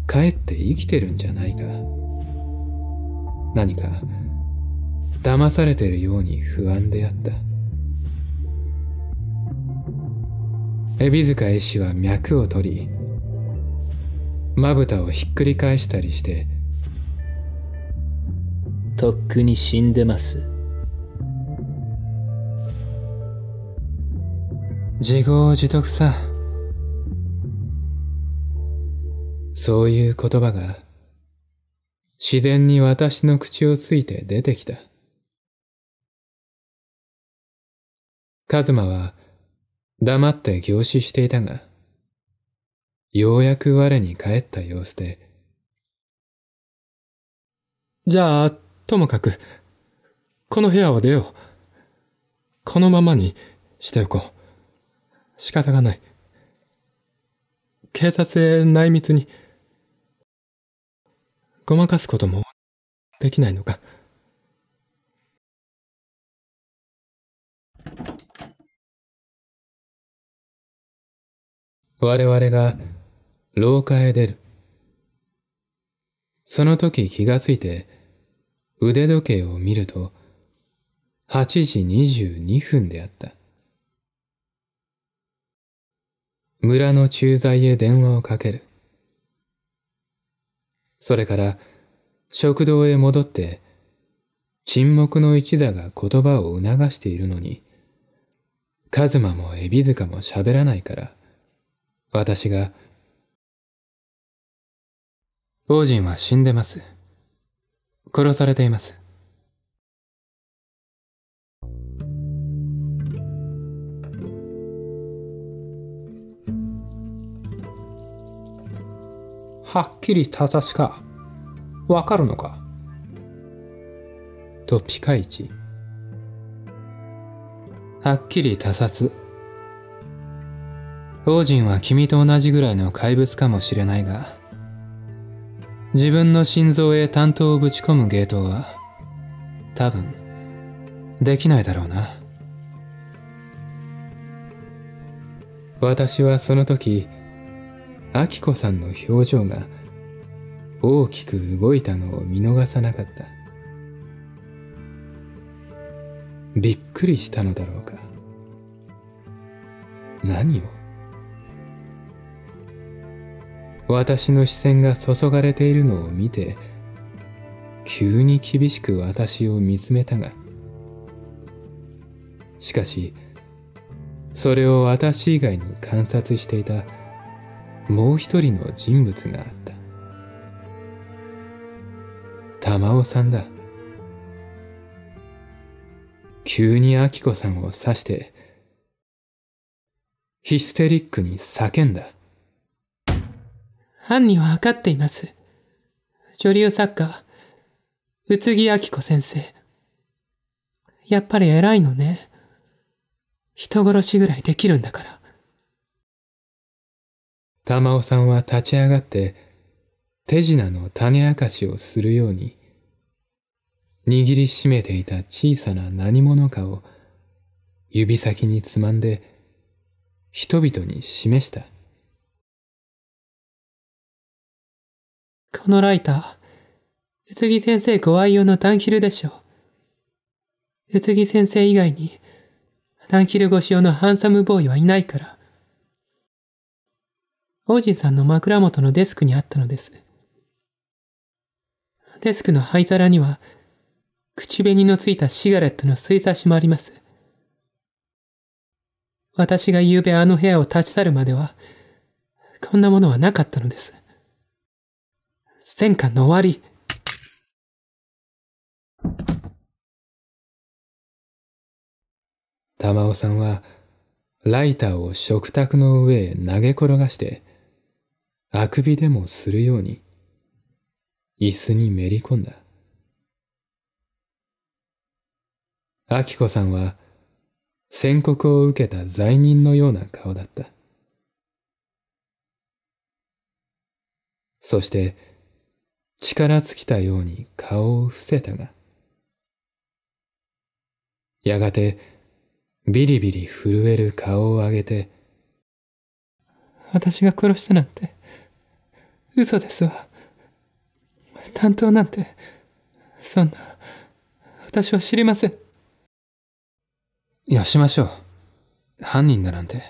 かえって生きてるんじゃないか何か騙されてるように不安であった海老塚医師は脈を取りまぶたをひっくり返したりしてとっくに死んでます自業自得さ。そういう言葉が、自然に私の口をついて出てきた。カズマは、黙って凝視していたが、ようやく我に帰った様子で、じゃあ、ともかく、この部屋を出よう。このままにしておこう。仕方がない。警察へ内密に、ごまかすこともできないのか。我々が廊下へ出る。その時気がついて腕時計を見ると8時22分であった。村の駐在へ電話をかける。それから食堂へ戻って沈黙の一座が言葉を促しているのに、カズマもエビ塚も喋らないから、私が、王人は死んでます。殺されています。はっきり正しかわかるのかとピカイチはっきり他殺王人は君と同じぐらいの怪物かもしれないが自分の心臓へ担当をぶち込む芸当は多分できないだろうな私はその時明子さんの表情が大きく動いたのを見逃さなかったびっくりしたのだろうか何を私の視線が注がれているのを見て急に厳しく私を見つめたがしかしそれを私以外に観察していたもう一人の人物があった玉尾さんだ急に明子さんを刺してヒステリックに叫んだ犯人は分かっています女流作家宇津木明子先生やっぱり偉いのね人殺しぐらいできるんだから玉尾さんは立ち上がって手品の種明かしをするように握りしめていた小さな何者かを指先につまんで人々に示したこのライター、宇津木先生ご愛用のダンヒルでしょう。宇津木先生以外に、ダンヒルご使用のハンサムボーイはいないから。王子さんの枕元のデスクにあったのです。デスクの灰皿には、口紅のついたシガレットの水差しもあります。私が夕べあの部屋を立ち去るまでは、こんなものはなかったのです。戦火の終わり。玉尾さんは、ライターを食卓の上へ投げ転がして、あくびでもするように、椅子にめり込んだ。あきこさんは、宣告を受けた罪人のような顔だった。そして、力尽きたように顔を伏せたが、やがて、ビリビリ震える顔を上げて、私が殺したなんて、嘘ですわ。担当なんて、そんな、私は知りません。よしましょう。犯人だなんて。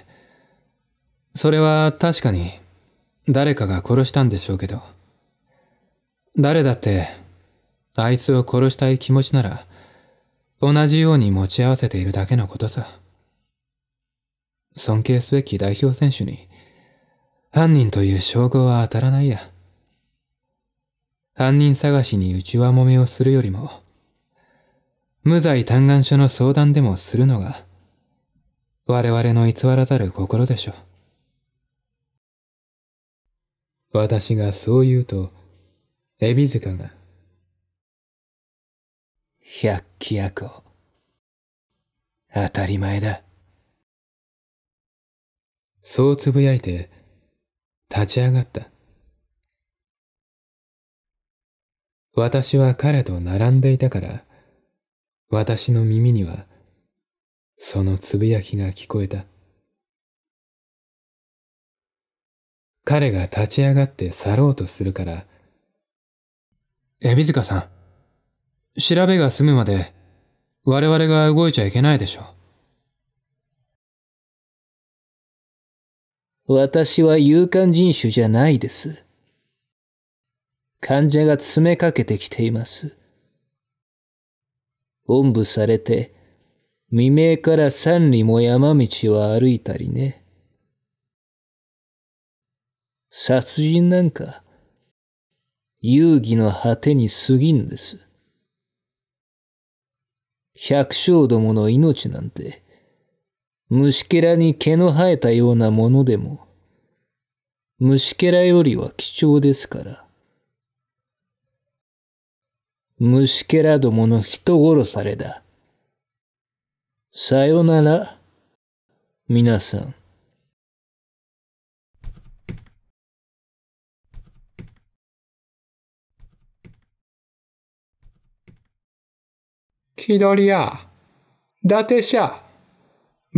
それは確かに、誰かが殺したんでしょうけど。誰だって、あいつを殺したい気持ちなら、同じように持ち合わせているだけのことさ。尊敬すべき代表選手に、犯人という証拠は当たらないや。犯人探しに内輪もめをするよりも、無罪嘆願書の相談でもするのが、我々の偽らざる心でしょう。私がそう言うと、エビ塚が、百鬼夜行。当たり前だ。そうつぶやいて、立ち上がった。私は彼と並んでいたから、私の耳には、そのつぶやきが聞こえた。彼が立ち上がって去ろうとするから、海老塚さん、調べが済むまで、我々が動いちゃいけないでしょう。私は勇敢人種じゃないです。患者が詰めかけてきています。おんぶされて、未明から三里も山道を歩いたりね。殺人なんか、遊戯の果てに過ぎんです。百姓どもの命なんて、虫けらに毛の生えたようなものでも、虫けらよりは貴重ですから。虫けらどもの人殺されだ。さよなら、皆さん。気取りや、伊達者。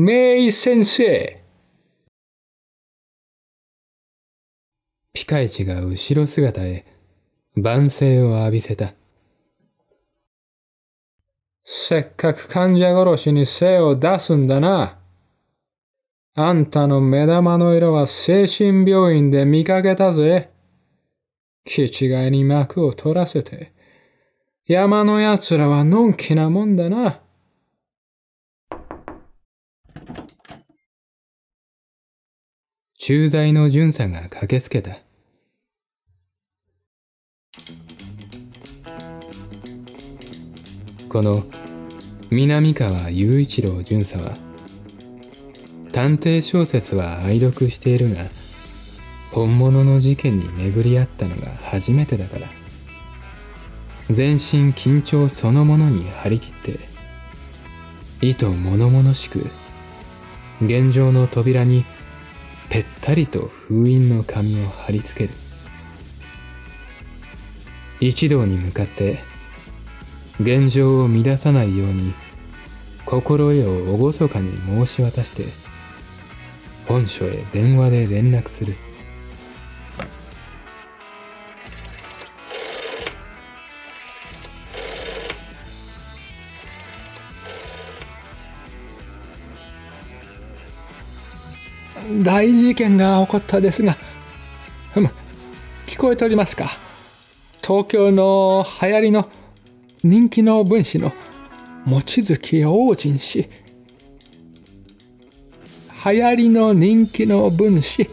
名医先生ピカイチが後ろ姿へ万声を浴びせた。せっかく患者殺しに精を出すんだな。あんたの目玉の色は精神病院で見かけたぜ。気違いに幕を取らせて。山の奴らはのんきなもんだな。駐在の巡査が駆けつけた。この南川雄一郎巡査は探偵小説は愛読しているが本物の事件に巡り合ったのが初めてだから全身緊張そのものに張り切って意図物々しく現状の扉にぺったりと封印の紙を貼り付ける一同に向かって現状を乱さないように心得を厳かに申し渡して本書へ電話で連絡する。大事件が起こったですが、ふむ、聞こえておりますか東京の流行りの人気の分子の望月王神氏流行りの人気の分子流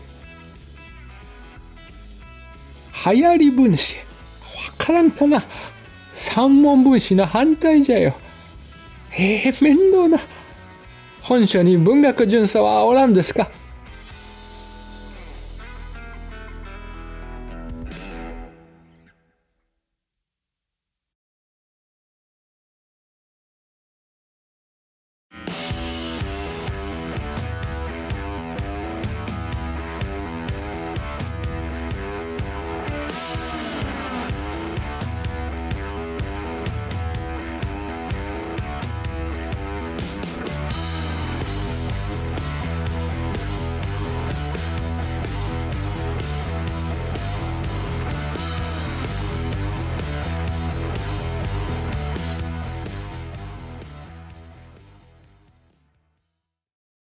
行り分子わからんとな三文分子の反対じゃよええー、面倒な本書に文学巡査はおらんですか